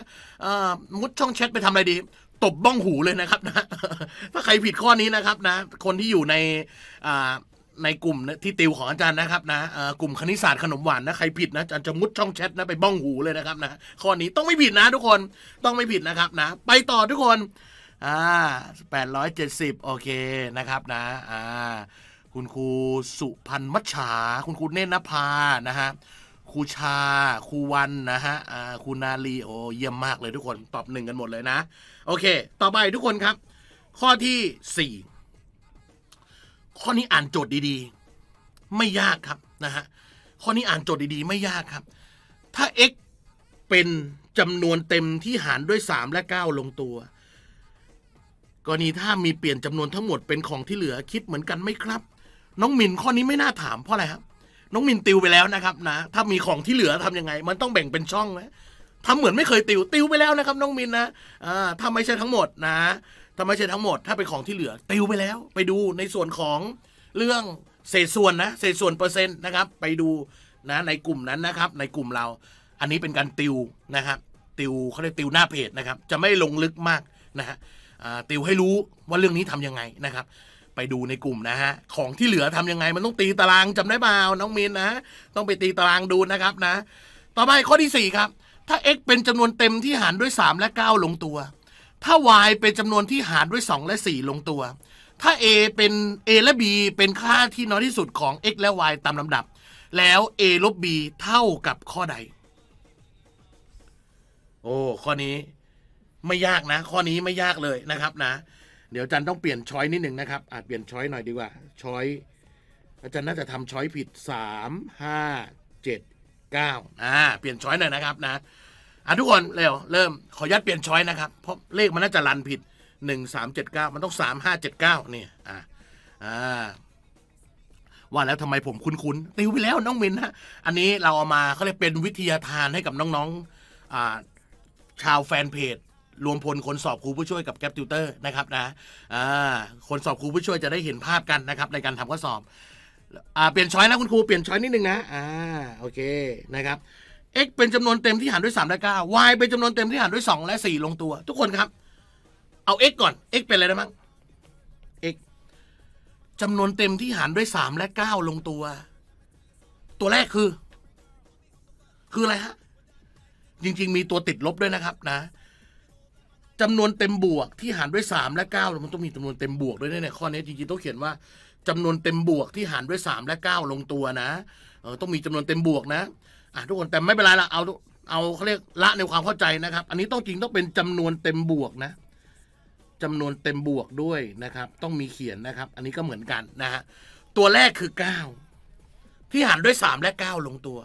มุดช่องแชทไปทำอะไรดีตบบ้องหูเลยนะครับนะถ้าใครผิดข้อนี้นะครับนะ คนที่อยู่ในในกลุ่มที่ติวของอาจารย์นะครับนะกลุ่มคณิตศาสตร์ขนมหวานนะใครผิด นะอาจารย์จะมุดช่องแชทนะไปบ้องหูเลยนะครับนะข้อนี้ต้องไม่ผิดนะ ทุกคนต้องไม่ผิดนะครับนะ ไปต่อทุกคนอ่าแปดร้อยเจ็ดสิบโอเค นะครับนะ อ่า คุณครูสุพันมัชชาคุณครูเนนภานะฮะครูชาครูวัน นะฮะ อ่าคุณนาลี โอเยี่ยมมากเลยทุกคน ตอบหนึ่งกันหมดเลยนะ โอเค ต่อไปทุกคนครับ ข้อที่สี่ข้อนี้อ่านโจทย์ดีๆ ไม่ยากครับ นะฮะ ข้อนี้อ่านโจทย์ดีๆ ไม่ยากครับ ถ้า x เป็นจำนวนเต็มที่หารด้วย 3 และ 9 ลงตัวกรณีถ้ามีเปลี่ยนจำนวนทั้งหมด เป็นของที่เหลือคิดเหมือนกันไหมครับ น้องมินข้อนี้ไม่น่าถามเพราะอะไรครับน้องมินติวไปแล้วนะครับนะถ้ามีของที่เหลือทํำยังไง มันต้องแบ่งเป็นช่องนะทำเหมือนไม่เคยติวติวไปแล้วนะครับ น้องมินนะอ่าถ้าไม่ใช่ทั้งหมดนะถ้าไม่ใช่ทั้งหมดถ้าเป็นของที่เหลือติวไปแล้ว ไปดูในส่วนของเรื่องเศษส่วนนะ เศษส่วนเปอร์เซ็นต์นะครับ ไปดูนะในกลุ่มนั้นนะครับ ในกลุ่มเรา อันนี้เป็นการติวนะครับติวเขาเรียกติวหน้าเพจนะครับ จะไม่ลงลึกมากนะฮะติวให้รู้ว่าเรื่องนี้ทํำยังไงนะครับ ไปดูในกลุ่มนะฮะ ของที่เหลือทํำยังไง มันต้องตีตารางจำได้เปล่าน้องมินนะ ต้องไปตีตารางดูนะครับนะ ต่อไปข้อที่ 4 ครับ ถ้า x เป็นจำนวนเต็มที่หารด้วย 3 และ 9 ลงตัว ถ้า y เป็นจำนวนที่หารด้วย 2 และ 4 ลงตัว ถ้า a เป็น a และ b เป็นค่าที่น้อยที่สุดของ x และ y ตามลำดับ แล้ว a ลบ b เท่ากับข้อใด โอ้ข้อนี้ไม่ยากนะข้อนี้ไม่ยากเลยนะครับนะเดี๋ยวจันต้องเปลี่ยนช้อยนิดหนึ่งนะครับอาจเปลี่ยนช้อยหน่อยดีกว่า ช้อยอาจารย์น่าจะทำช้อยผิดสามห้าเจ็ดเก้าอ่าเปลี่ยนช้อยหน่อยนะครับนะอ่ะทุกคนเร็วเริ่มขอยัดเปลี่ยนช้อยนะครับเพราะเลขมันน่าจะรันผิดหนึ่งสามเจ็ดเก้ามันต้องสามห้าเจ็ดเก้าเนี่ยอ่าอ่าว่าแล้วทำไมผมคุ้นๆติวไปแล้วน้องมินฮะอันนี้เราเอามาเขาเรียกเป็นวิทยาทานให้กับน้องๆอ่าชาวแฟนเพจรวมพลคนสอบครูผู้ช่วยกับแกปติวเตอร์นะครับ นะคนสอบครูผู้ช่วย จะได้เห็นภาพกันนะครับ ในการทำข้อสอบอเปลี่ยนช้อยนะคุณครูเปลี่ยนช้อยนิดนึงนะอ่าโอเค นะครับ x เป็นจำนวนเต็มที่หารด้วย3และ9 y เป็นจำนวนเต็มที่หารด้วย 2 และ 4 ลงตัว ทุกคนครับ เอา x ก่อน x เป็นอะไรได้บ้าง x จำนวนเต็มที่หารด้วย 3 และ 9 ลงตัว ตัวแรกคือ คืออะไรฮะ จริง ๆ มีตัวติดลบด้วยนะครับ นะจำนวนเต็มบวก ที่หารด้วย 3 และ 9มันต้องมีจำนวนเต็มบวกด้วยในข้อนี้จริงๆต้องเขียนว่า จำนวนเต็มบวก ที่หารด้วย 3 และ 9 ลงตัวนะ เออต้องมีจำนวนเต็มบวกนะอ่ะทุกคนแต่ไม่เป็นไรละเอาเอาเขาเรียกละในความเข้าใจนะครับอันนี้ต้องจริงต้องเป็นจำนวนเต็มบวกนะจำนวนเต็มบวกด้วยนะครับ ต้องมีเขียนนะครับ อันนี้ก็เหมือนกันนะฮะตัวแรกคือ9ที่หารด้วย 3 และ9ลงตัว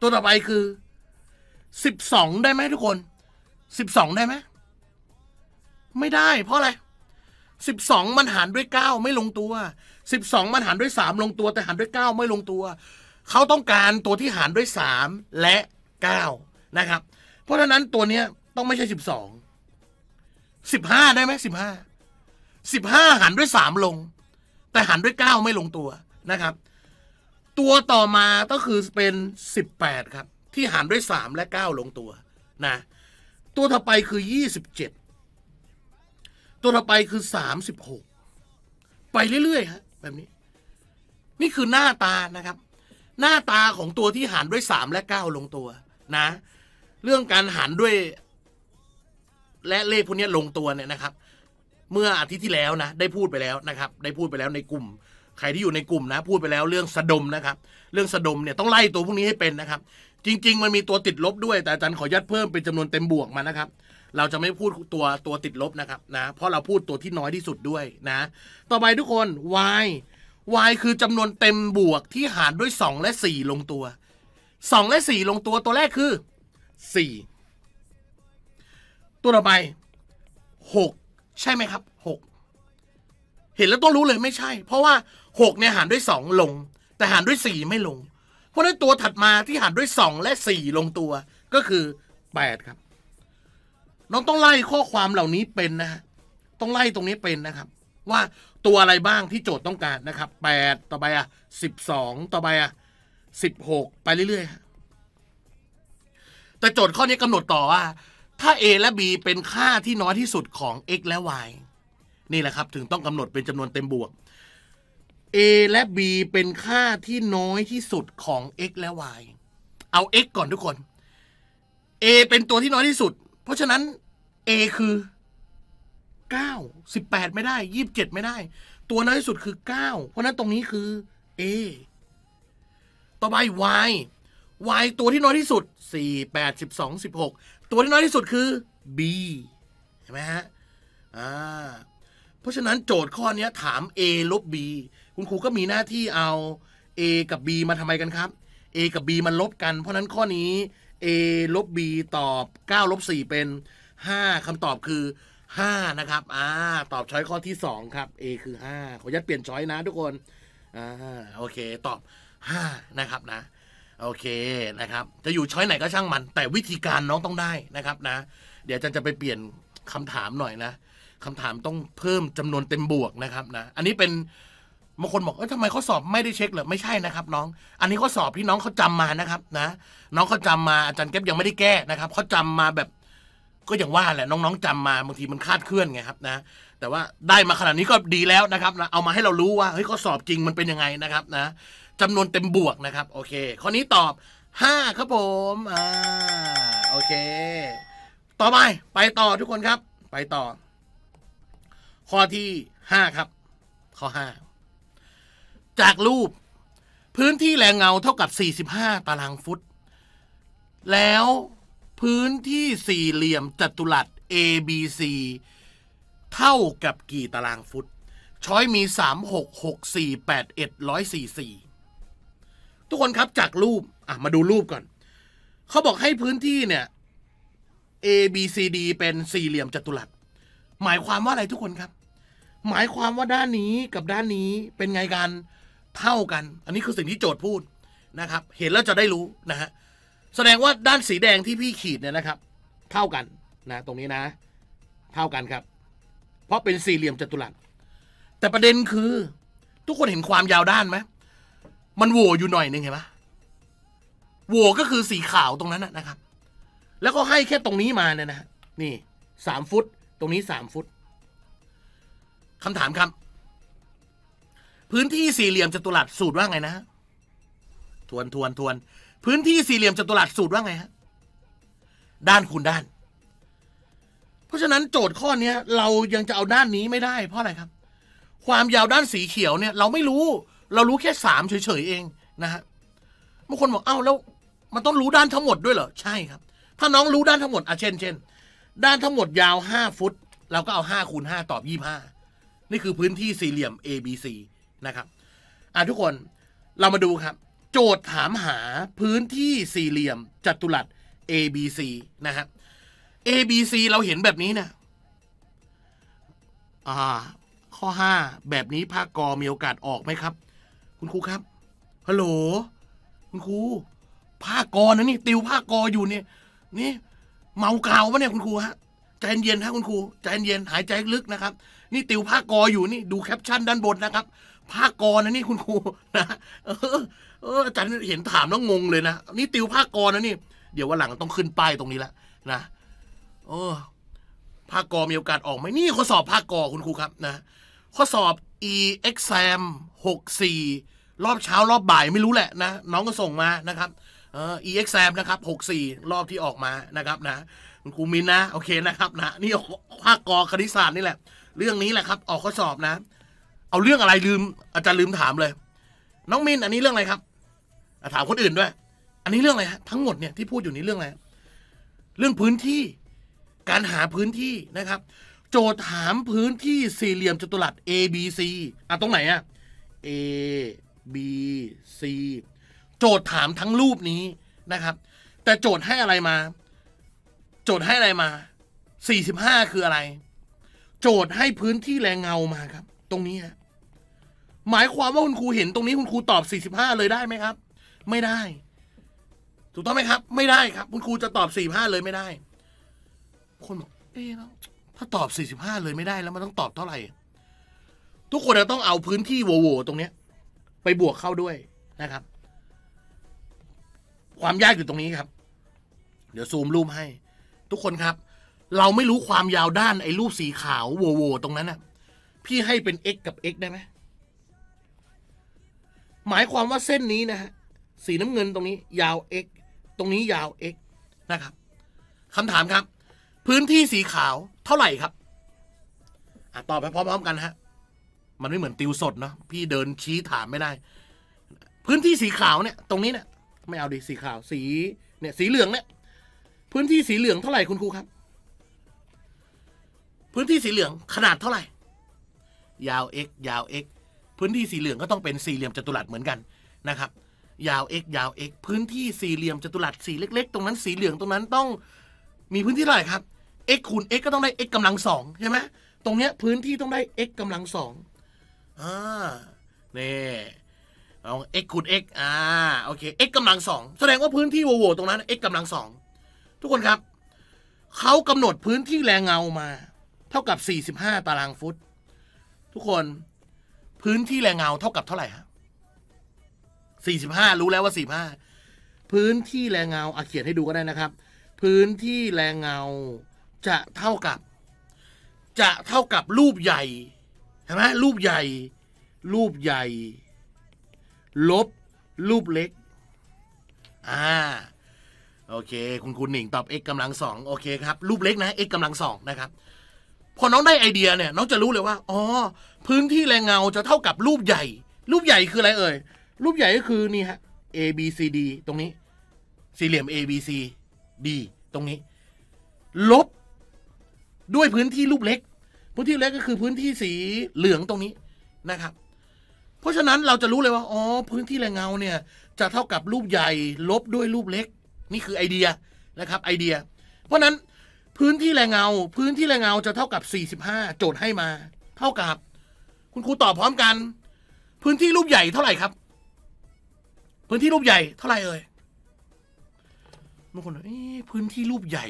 ตัวต่อไปคือ12ได้ไหมทุกคน12ได้ไหมไม่ได้ เพราะอะไรสิบสองมันหารด้วยเก้าไม่ลงตัวสิบสองมันหารด้วยสามลงตัว แต่หารด้วยเก้าไม่ลงตัว เขาต้องการตัวที่หารด้วยสามและเก้านะครับ เพราะฉะนั้นตัวเนี้ยต้องไม่ใช่สิบสองสิบห้าได้ไหมสิบห้าสิบห้าหารด้วยสามลง แต่หารด้วยเก้าไม่ลงตัวนะครับ ตัวต่อมาก็คือเป็นสิบแปดครับ ที่หารด้วยสามและเก้าลงตัวนะ ตัวต่อไปคือยี่สิบเจ็ดตัวต่อไปคือสามสิบหกไปเรื่อยๆฮะแบบนี้ นี่คือหน้าตานะครับ หน้าตาของตัวที่หารด้วยสามและเก้าลงตัวนะ เรื่องการหารด้วย และเลขพวกนี้ลงตัวเนี่ยนะครับ เมื่ออาทิตย์ที่แล้วนะได้พูดไปแล้วนะครับ ได้พูดไปแล้วในกลุ่ม ใครที่อยู่ในกลุ่มนะ พูดไปแล้วเรื่องสะดมนะครับ เรื่องสะดมเนี่ยต้องไล่ตัวพวกนี้ให้เป็นนะครับ จริง ๆ มันมีตัวติดลบด้วย แต่อาจารย์ขอยัดเพิ่มเป็นจำนวนเต็มบวกมานะครับเราจะไม่พูดตัวตัวติดลบนะครับนะเพราะเราพูดตัวที่น้อยที่สุดด้วยนะ ต่อไปทุกคน y y คือจำนวนเต็มบวกที่หารด้วย 2 และ4ลงตัว 2 และ4ลงตัว ตัวแรกคือ 4 ตัวต่อไป 6 ใช่ไหมครับ 6 เห็นแล้วต้องรู้เลยไม่ใช่ เพราะว่า6เนี่ยหารด้วย2 ลง แต่หารด้วย4ไม่ลง เพราะนั้นตัวถัดมาที่หารด้วย 2 และ4ลงตัว ก็คือ 8 ครับน้องต้องไล่ข้อความเหล่านี้เป็นนะ ต้องไล่ตรงนี้เป็นนะครับ ว่าตัวอะไรบ้างที่โจทย์ต้องการนะครับแปดต่อไปอ่ะสิบสองต่อไปอ่ะสิบหกไปเรื่อยๆแต่โจทย์ข้อนี้กำหนดต่อว่า ถ้า A และ B เป็นค่าที่น้อยที่สุดของ x และ y นี่แหละครับถึงต้องกำหนดเป็นจำนวนเต็มบวก a และ b เป็นค่าที่น้อยที่สุดของ x และ y เอา x ก่อนทุกคน a เป็นตัวที่น้อยที่สุดเพราะฉะนั้น A คือ 9 18 ไม่ได้ 27 ไม่ได้ ตัวน้อยที่สุดคือ 9 เพราะนั้นตรงนี้คือ A ต่อไป Y Y ตัวที่น้อยที่สุด 4 8 12 16 ตัวที่น้อยที่สุดคือ B เห็นไหมฮะ อ่า เพราะฉะนั้นโจทย์ข้อนี้ถาม A ลบ B คุณครูก็มีหน้าที่เอา A กับ B มาทำไมกันครับ A กับ B มันลบกัน เพราะนั้นข้อนี้ A ลบ B ตอบ9ลบ4เป็น 5คำตอบคือ 5 นะครับอ่าตอบช้อยข้อที่ 2 ครับ A คือ5ขอยัดเปลี่ยนช้อยนะทุกคนอ่าโอเค ตอบ 5 นะครับนะ โอเคนะครับ จะอยู่ช้อยไหนก็ช่างมัน แต่วิธีการน้องต้องได้นะครับ นะ เดี๋ยวอาจารย์จะไปเปลี่ยนคำถามหน่อยนะคำถามต้องเพิ่มจำนวนเต็มบวกนะครับ นะ อันนี้เป็นบางคนบอกเอ้ยทำไมเขาสอบไม่ได้เช็คเหรอไม่ใช่นะครับ น้อง อันนี้เขาสอบที่น้องเขาจำมานะครับนะน้องเขาจามาอาจารย์แก๊ปยังไม่ได้แก้นะครับเขาจำมาแบบ ก็อย่างว่าแหละน้องๆจำมา บางทีมันคาดเคลื่อนไงครับนะ แต่ว่าได้มาขนาดนี้ก็ดีแล้วนะครับนะเอามาให้เรารู้ว่าเฮ้ยข้อสอบจริงมันเป็นยังไงนะครับนะจำนวนเต็มบวกนะครับ โอเค ข้อนี้ตอบห้าครับผมอ่าโอเค ต่อไปไปต่อทุกคนครับ ไปต่อ ข้อที่ห้าครับ ข้อห้าจากรูป พื้นที่แรงเงาเท่ากับ45ตารางฟุต แล้วพื้นที่สี่เหลี่ยมจัตุรัส ABC เท่ากับกี่ตารางฟุตช้อยมี 3 6 6 4 8 1 144ทุกคนครับจากรูปอ่ะมาดูรูปก่อนเขาบอกให้พื้นที่เนี่ย A B C D เป็นสี่เหลี่ยมจัตุรัส หมายความว่าอะไรทุกคนครับ หมายความว่าด้านนี้กับด้านนี้เป็นไงกันเท่ากัน อันนี้คือสิ่งที่โจทย์พูดนะครับ เห็นแล้วจะได้รู้นะฮะ แสดงว่าด้านสีแดงที่พี่ขีดเนี่ยนะครับ เท่ากันนะตรงนี้นะ เท่ากันครับ เพราะเป็นสี่เหลี่ยมจัตุรัส แต่ประเด็นคือ ทุกคนเห็นความยาวด้านไหมมันโหวอยู่หน่อยนึงเห็นปะโหวก็คือสีขาวตรงนั้นนะครับ แล้วก็ให้แค่ตรงนี้มาเนี่ยนะ นี่ สามฟุต ตรงนี้สามฟุตคำถามครับพื้นที่สี่เหลี่ยมจัตุรัสสูตรว่าไงนะ ทวนทวนทวน พื้นที่สี่เหลี่ยมจัตุรัสสูตรว่าไงฮะ ด้านคูณด้าน เพราะฉะนั้นโจทย์ข้อนี้เรายังจะเอาด้านนี้ไม่ได้ เพราะอะไรครับ ความยาวด้านสีเขียวเนี่ย เราไม่รู้ เรารู้แค่สามเฉยๆเองนะฮะบางคนบอกเอ้าแล้ว มันต้องรู้ด้านทั้งหมดด้วยเหรอ ใช่ครับ ถ้าน้องรู้ด้านทั้งหมดอ่ะเช่น เช่น ด้านทั้งหมดยาวห้าฟุต เราก็เอาห้าคูณห้าตอบยี่ห้า นี่คือพื้นที่สี่เหลี่ยม ABC นะครับอ่ะทุกคน เรามาดูครับ โจทย์ถามหาพื้นที่สี่เหลี่ยมจัตุรัส ABC นะฮะ ABC เราเห็นแบบนี้นะอ่า ข้อ 5 แบบนี้ภาคกอมีโอกาสออกไหมครับ คุณครูครับ ฮัลโหลคุณครูภาคกอนะนี่ติวภาคกออยู่เนี่ยนี่ เมาเกาวปะเนี่ยคุณครูฮะใจเย็นฮะคุณครูใจเย็นหายใจลึกนะครับนี่ติวภาคกออยู่นี่ดูแคปชั่นด้านบนนะครับภาคกรนะนี่คุณครูนะเออเอออาจารย์เห็นถามแล้วงงเลยนะนี่ติวภาคกรนะนี่ เดี๋ยววันหลังต้องขึ้นป้ายตรงนี้ละนะโอ้ภาคกรมีโอกาสออกไหมนี่ข้อสอบภาคกรคุณครูครับ นะข้อสอบ e exam หกสี่รอบเช้ารอบบ่ายไม่รู้แหละนะน้องก็ส่งมานะครับ เออ e exam นะครับหกสี่รอบที่ออกมานะครับ นะคุณครูมินนะโอเคนะครับ นะ นี่ภาคกรคณิตศาสตร์นี่แหละ เรื่องนี้แหละครับ ออกข้อสอบนะเอาเรื่องอะไรลืมอาจารย์ลืมถามเลย น้องมินอันนี้เรื่องอะไรครับถามคนอื่นด้วย อันนี้เรื่องอะไรทั้งหมดเนี่ยที่พูดอยู่นี้เรื่องอะไรเรื่องพื้นที่การหาพื้นที่นะครับ โจทย์ถามพื้นที่สี่เหลี่ยมจัตุรัส A B C อ่ะตรงไหนอ่ะ A B C โจทย์ถามทั้งรูปนี้นะครับ แต่โจทย์ให้อะไรมา โจทย์ให้อะไรมา45 คืออะไร โจทย์ให้พื้นที่แรงเงามาครับ ตรงนี้ฮะหมายความว่าคุณครูเห็นตรงนี้คุณครูตอบ 45 เลยได้ไหมครับ ไม่ได้ถูกต้องไหมครับ ไม่ได้ครับ คุณครูจะตอบ 45 เลยไม่ได้ คนบอกเอ๊ะถ้าตอบ 45 เลยไม่ได้แล้วมันต้องตอบเท่าไหร่ทุกคนจะต้องเอาพื้นที่โวโวตรงเนี้ย ไปบวกเข้าด้วยนะครับ ความยากอยู่ตรงนี้ครับ เดี๋ยวซูมรูปให้ ทุกคนครับ เราไม่รู้ความยาวด้านไอ้รูปสีขาวโวโวตรงนั้นนะพี่ให้เป็น x กับ x ได้ไหมหมายความว่าเส้นนี้นะฮะ สีน้ำเงินตรงนี้ ยาว x ตรงนี้ยาว x นะครับ คำถามครับ พื้นที่สีขาวเท่าไหร่ครับอตอบไปพร้อมๆกันฮะมันไม่เหมือน ติวสดเนาะพี่เดินชี้ถามไม่ได้ พื้นที่สีขาวเนี่ย ตรงนี้เนี่ยไม่เอาดีสีขาวสีเนี่ย สีเหลืองเนี่ยพื้นที่สีเหลืองเท่าไหร่คุณครูครับ พื้นที่สีเหลืองขนาดเท่าไหร่ ยาว x ยาว x พื้นที่สี่เหลืองก็ต้องเป็นสี่เหลี่ยมจัตุรัสเหมือนกันนะครับยาว x ยาว x พื้นที่สี่เหลี่ยมจัตุรัสสีเล็กๆ ตรงนั้น สีเหลืองตรงนั้นต้อง มีพื้นที่เท่าไหร่ครับ x คูณ x ก็ต้องได้ x กำลังสองใช่ไหมตรงเนี้ยพื้นที่ต้องได้ x กำลังสองอ่านี่เอา x คูณ x อ่าโอเค x กำลังสองแสดงว่าพื้นที่โวโวตรงนั้น x กำลังสองทุกคนครับเขากำหนดพื้นที่แรงเงามา เท่ากับ45ตารางฟุต ทุกคนพื้นที่แรงเงาเท่ากับเท่าไหร่ฮะสี่สิบห้ารู้แล้วว่าสี่ห้าพื้นที่แรงเงาอาเขียนให้ดูก็ได้นะครับ พื้นที่แรงเงาจะเท่ากับ จะเท่ากับรูปใหญ่เห็นไหมรูปใหญ่ รูปใหญ่ ลบรูปเล็ก อ่า โอเค คุณคุณหนิงตอบ x กำลังสองโอเคครับ รูปเล็กนะ x กำลังสองนะครับพอน้องได้ไอเดียเนี่ยน้องจะรู้เลยว่าอ๋อพื้นที่แรงเงาจะเท่ากับรูปใหญ่ รูปใหญ่คืออะไรเอ่ยรูปใหญ่ก็คือนี่ฮะ A B C D ตรงนี้สี่เหลี่ยม A B C D ตรงนี้ ลบ ด้วยพื้นที่รูปเล็ก พื้นที่เล็กก็คือพื้นที่สีเหลืองตรงนี้นะครับ เพราะฉะนั้นเราจะรู้เลยว่าอ๋อพื้นที่แรงเงาเนี่ยจะเท่ากับรูปใหญ่ ลบด้วยรูปเล็ก นี่คือไอเดียนะครับไอเดีย เพราะฉะนั้นพื้นที่แรงเงาพื้นที่แรงเงา จะเท่ากับ 45 โจทย์ให้มา เท่ากับ คุณครูตอบพร้อมกัน พื้นที่รูปใหญ่เท่าไหร่ครับ พื้นที่รูปใหญ่เท่าไหร่เอ่ยบางคนเอ้พื้นที่รูปใหญ่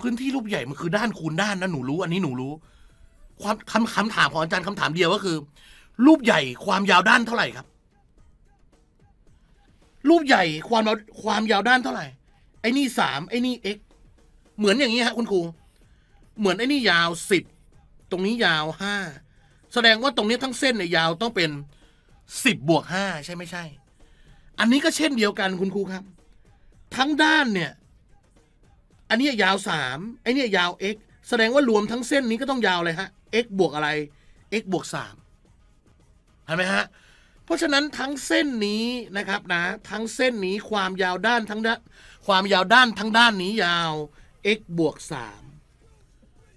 พื้นที่รูปใหญ่มันคือด้านคูณด้านนะหนูรู้อันนี้หนูรู้ความคำคำถามของอาจารย์คำถามเดียวก็คือ รูปใหญ่ความยาวด้านเท่าไหร่ครับ รูปใหญ่ความความยาวด้านเท่าไหร่ไอ้นี่สามไอ้นี่ x เหมือนอย่างนี้ฮะคุณครู เหมือนไอ้นี่ยาวสิบตรงนี้ยาวห้าแสดงว่าตรงนี้ทั้งเส้นเนี่ยยาวต้องเป็นสิบบวกห้าใช่ไม่ใช่ อันนี้ก็เช่นเดียวกันคุณครูครับ ทั้งด้านเนี่ย อันนี้ยาวสามไอ้นี่ยาว x แสดงว่ารวมทั้งเส้นนี้ก็ต้องยาวเลยฮะ x บวกอะไร x บวกสามเห็นไหมฮะ เพราะฉะนั้นทั้งเส้นนี้นะครับนะ ทั้งเส้นนี้ความยาวด้านทั้งด้านความยาวด้านทั้งด้านนี้ยาว x บวก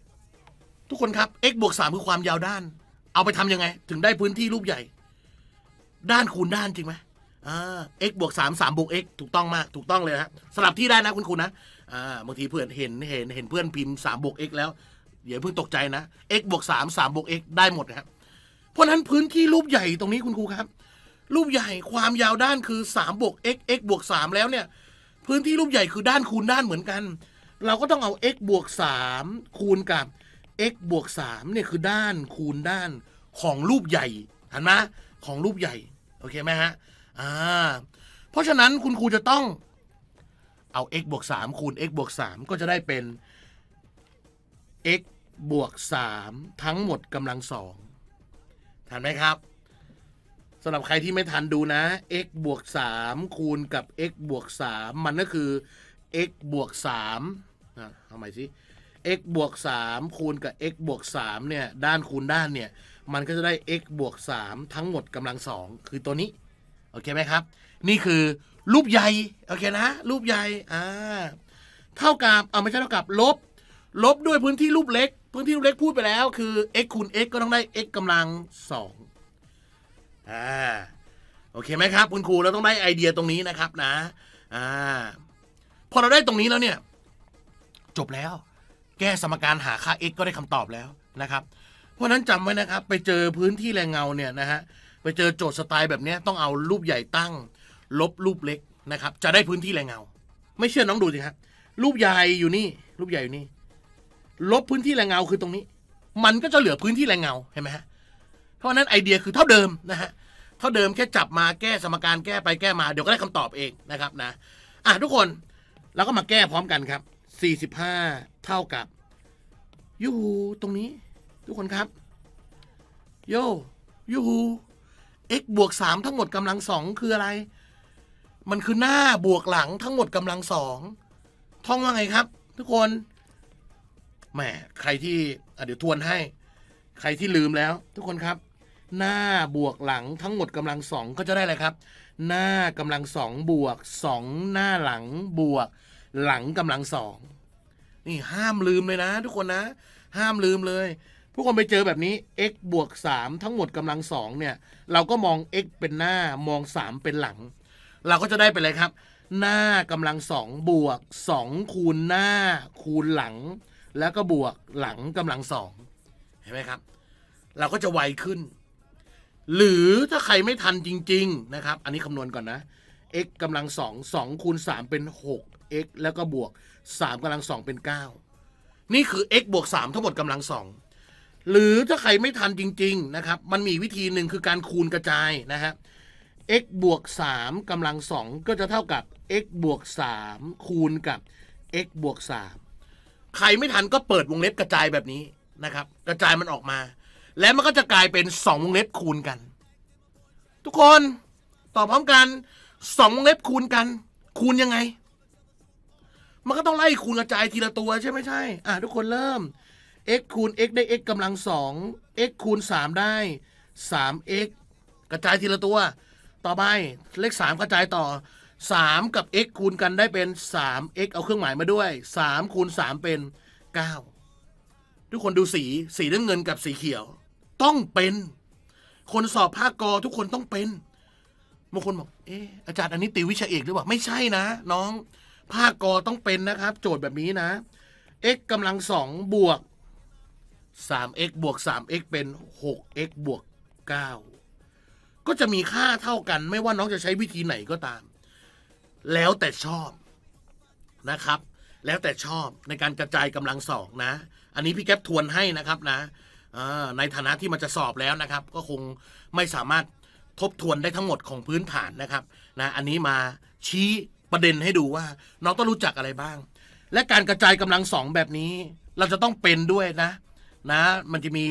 3 ทุกคนครับ x บวก 3 คือความยาวด้าน เอาไปทำยังไง ถึง ได้พื้นที่รูปใหญ่ ด้าน คูณ ด้านจริงไหมอ่า x บวกสสามามบวก x ถูกต้องมาก ถูกต้อง เลยฮะสลับที่ได้นะ คุณครูนะ อ่า บางที เพื่อน เห็น เห็น เห็น เพื่อนพิมพ์มบวก x แล้วอย่าเพิ่งตกใจ นะ x บวกสสามามบวก x ได้หมดครับ เพราะนั้นพื้นที่รูปใหญ่ตรงนี้คุณครูครับ รูป ใหญ่ ความ ยาว ด้าน คือสามบวก x x บวกสามแล้ว เนี่ยพื้นที่รูปใหญ่คือด้านคูณด้านเหมือนกันเราก็ต้องเอา x บวก3 คูณกับ x บวก3เนี่ย คือด้านคูณ ด้านของรูปใหญ่เห็นไหม ของรูปใหญ่ โอเคไหมฮะ อ่า เพราะฉะนั้น คุณครูจะต้อง เอา x บวก3 คูณ x บวก3 ก็จะได้เป็น x บวก3 ทั้งหมดกำลังสองทันไหมครับสำหรับใครที่ไม่ทันดูนะ x บวก3คูณกับ x บวก3มันก็คือ x บวก3นะทำไมสิ x บวก 3 คูณ กับ x บวก3เนี่ย ด้านคูณด้าน เนี่ย มัน ก็จะได้ x บวก 3 ทั้งหมดกำลังสองคือตัวนี้ โอเคไหมครับ นี่คือรูปใหญ่ โอเคนะ รูปใหญ่ อ่า เท่ากับเอาไม่ใช่เท่ากับ ลบ ลบ ด้วย พื้นที่รูปเล็ก พื้นที่รูปเล็กพูดไปแล้ว คือ x คูณ x ก็ต้องได้ x กำลังสองอ่า โอเคไหมครับ คุณครู เราต้องได้ไอเดีย ตรงนี้นะครับ นะ อ่าพอเราได้ตรงนี้แล้วเนี่ยจบแล้ว แก้สมการหาค่า x ก็ได้คำตอบแล้วนะครับเพราะนั้นจำไว้นะครับไปเจอพื้นที่แรงเงาเนี่ยนะฮะไปเจอโจทย์สไตล์แบบนี้ต้องเอารูปใหญ่ตั้ง ลบรูปเล็กนะครับจะได้พื้นที่แรงเงา ไม่เชื่อน้องดูสิครับรูปใหญ่อยู่นี่รูปใหญ่อยู่นี่ ลบพื้นที่แรงเงาคือตรงนี้ มันก็จะเหลือพื้นที่แรงเงาเห็นไหมฮะเพราะนั้นไอเดียคือเท่าเดิมนะฮะเท่าเดิมแค่จับมาแก้สมการแก้ไปแก้มาเดี๋ยวก็ได้คำตอบเองนะครับนะอ่ะทุกคนแล้วก็มาแก้พร้อมกันครับ 45 เท่ากับยูฮูตรงนี้ ทุกคนครับโยยูฮู x บวก 3 ทั้งหมดกำลัง 2 คืออะไร มันคือหน้าบวกหลังทั้งหมดกำลัง 2ท่องว่าไงครับ ทุกคนแหมใครที่เดี๋ยวทวนให้ ใครที่ลืมแล้ว ทุกคนครับ หน้าบวกหลังทั้งหมดกำลังสองก็จะได้อะไรครับหน้ากำลังสองบวกสองหน้าหลังบวกหลังกำลังสองนี่ห้ามลืมเลยนะ ทุกคนนะ ห้ามลืมเลยผู้คนไปเจอแบบนี้ x บวก3ทั้งหมดกำลังสองเนี่ยเราก็มอง x เป็นหน้ามอง 3 เป็นหลัง เราก็จะได้เป็นอะไรครับ หน้ากำลังสองบวก2คูณหน้าคูณหลัง แล้วก็บวกหลังกำลังสองเห็นไหมครับ เราก็จะไวขึ้นหรือถ้าใครไม่ทันจริงๆนะครับอันนี้คำนวณก่อนนะ x กำลังสองสองคูณสามเป็นหก x แล้วก็บวกสามกำลังสองเป็นเก้านี่คือ x บวกสามทั้งหมดกำลังสองหรือถ้าใครไม่ทันจริงๆนะครับมันมีวิธีหนึ่งคือการคูณกระจายนะฮะ x บวกสามกำลังสองก็จะเท่ากับ x บวกสามคูณกับ x บวกสามใครไม่ทันก็เปิดวงเล็บกระจายแบบนี้นะครับกระจายมันออกมาและมันก็จะกลายเป็นงวงเล็บคูณกัน ทุกคนตอบพร้อมกันงวงเล็บคูณกัน คูณยังไงมันก็ต้องไล่คูณกระจายทีละตัว ใช่ไหมใช่อ่าทุกคนเริ่ม x คูณ x ได้ x กำลังสอง x คูณ3ได้ 3x กระจายทีละตัว ต่อไปเลข3กระจายต่อ 3 กับ x คูณกันได้เป็น 3x เอาเครื่องหมายมาด้วย3คูณ3เป็น 9 ทุกคนดูสีสีน้ำเงินกับสีเขียวต้องเป็น คนสอบภาคกอทุกคนต้องเป็นบางคนบอกเอออาจารย์อันนี้ติววิชาเอกหรือเปล่าไม่ใช่นะ น้องภาคกอต้องเป็นนะครับ โจทย์แบบนี้นะ x กำลังสองบวก 3x บวก 3x เป็น 6x บวก9ก็จะมีค่าเท่ากันไม่ว่าน้องจะใช้วิธีไหนก็ตาม แล้วแต่ชอบนะครับ แล้วแต่ชอบในการกระจายกำลังสองนะ อันนี้พี่แก๊ปทวนให้นะครับนะในฐานะที่มันจะสอบแล้วนะครับ ก็คงไม่สามารถทบทวนได้ทั้งหมดของพื้นฐานนะครับนะอันนี้มาชี้ประเด็นให้ดูว่า น้องต้องรู้จักอะไรบ้าง และการกระจายกำลังสองแบบนี้ เราจะต้องเป็นด้วยนะ นะ มันจะมี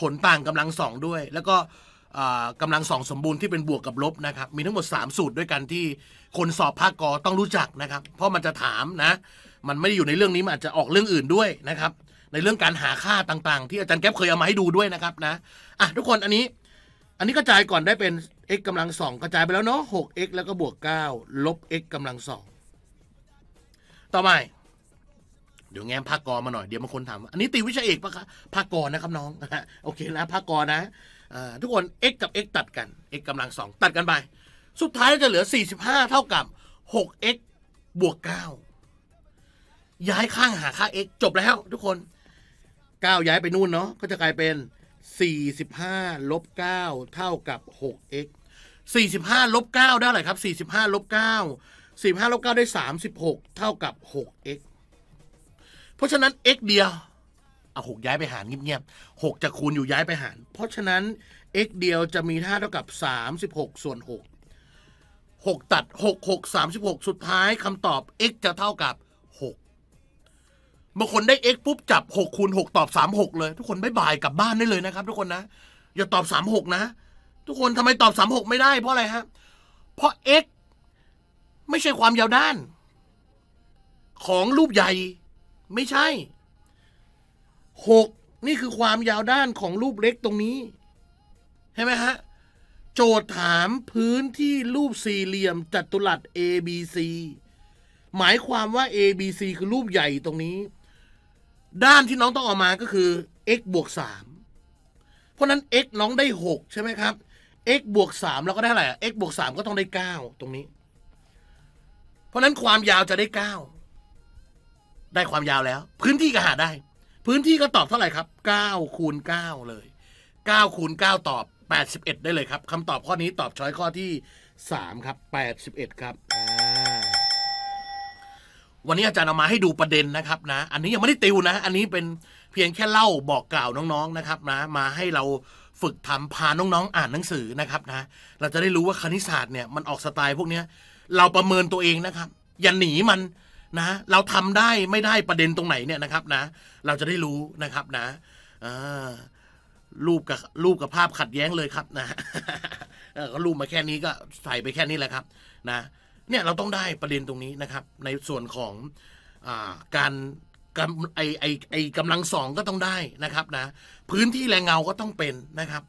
ผลต่างกำลังสองด้วยแล้วก็กำลังสองสมบูรณ์ที่เป็นบวกกับลบนะครับ มีทั้งหมด 3สูตรด้วยกันที่ คนสอบภาคกอต้องรู้จักนะครับ เพราะมันจะถามนะ มันไม่ได้อยู่ในเรื่องนี้มันอาจจะออกเรื่องอื่นด้วยนะครับในเรื่องการหาค่าต่างๆ ที่อาจารย์แก๊ปเคยเอามาให้ดูด้วยนะครับนะอ่ะทุกคนอันนี้อันนี้กระจายก่อนได้เป็น x กำลังสองกระจายไปแล้วเนาะหก x แล้วก็บวกเก้าลบ x กำลังสองต่อไปเดี๋ยวแง้มภาคกรมาหน่อยเดี๋ยวบางคนถามอันนี้ตีวิชาเอกปะคะภาคกรนะครับน้องโอเคนะภาคกรนะทุกคน x กับ x ตัดกัน x กำลังสองตัดกันไปสุดท้ายจะเหลือ 45 เท่ากับ 6x บวก 9 ย้ายข้างหาค่า x จบแล้ว ทุกคนเก้าย้ายไปนู่นเนาะก็จะกลายเป็นสี่สิบห้าลบเก้าเท่ากับหก x สี่สิบห้าลบเก้าได้เท่าไหร่ครับสี่สิบห้าลบเก้าสี่ห้าลบเก้าได้สามสิบหกเท่ากับหก x เพราะฉะนั้น x เดียวเอาหกย้ายไปหารเงียบๆหกจะคูณอยู่ย้ายไปหาร เพราะฉะนั้น x เดียวจะมีท่าเท่ากับสามสิบหกส่วนหกหกตัดหกหกสามสิบหกสุดท้ายคำตอบ x จะเท่ากับบางคนได้ x ปุ๊บจับ6คูณ6ตอบ36เลยทุกคนบมายบายกลับบ้านได้เลยนะครับ ทุกคนนะ อย่าตอบ36นะทุกคนทำไมตอบ36ไม่ได้เพราะอะไรฮะเพราะ x ไม่ใช่ความยาวด้านของรูปใหญ่ ไม่ใช่ 6นี่คือความยาวด้านของรูปเล็กตรงนี้ใช่ไหมฮะโจทย์ถามพื้นที่รูปสี่เหลี่ยมจัตุรัส ABC หมายความว่า ABC คือรูปใหญ่ตรงนี้ด้านที่น้องต้องออกมาก็คือ x บวกสามเพราะนั้น x น้องได้หกใช่ไหมครับ x บวกสามเราก็ได้อะไรอะ x บวกสามก็ต้องได้เก้าตรงนี้ เพราะนั้นความยาวจะได้เก้าได้ความยาวแล้ว พื้นที่ก็หาได้ พื้นที่ก็ตอบเท่าไหร่ครับเก้าคูณเก้าเลยเก้าคูณเก้าตอบแปดสิบเอ็ดได้เลยครับคำตอบข้อนี้ตอบช้อยข้อที่สามครับแปดสิบเอ็ดครับอ่าวันนี้อาจารย์เอามาให้ดูประเด็นนะครับนะ อันนี้ยังไม่ได้ติวนะ อันนี้เป็นเพียงแค่เล่าบอกกล่าวน้อง ๆนะครับนะ มาให้เราฝึกทำพาน้องๆ อ่านหนังสือนะครับนะ เราจะได้รู้ว่าคณิตศาสตร์เนี่ยมันออกสไตล์พวกนี้เราประเมินตัวเองนะครับ อย่าหนีมันนะ เราทำได้ไม่ได้ประเด็นตรงไหนเนี่ยนะครับนะ เราจะได้รู้นะครับนะรูปกับรูปกับภาพขัดแย้งเลยครับนะก็รูปมาแค่นี้ก็ใส่ไปแค่นี้แหละครับ นะเนี่ยเราต้องได้ประเด็นตรงนี้นะครับ ในส่วนของอการกำไอไอไอกำลังสองก็ต้องได้นะครับนะ พื้นที่แรงเงาก็ต้องเป็นนะครับ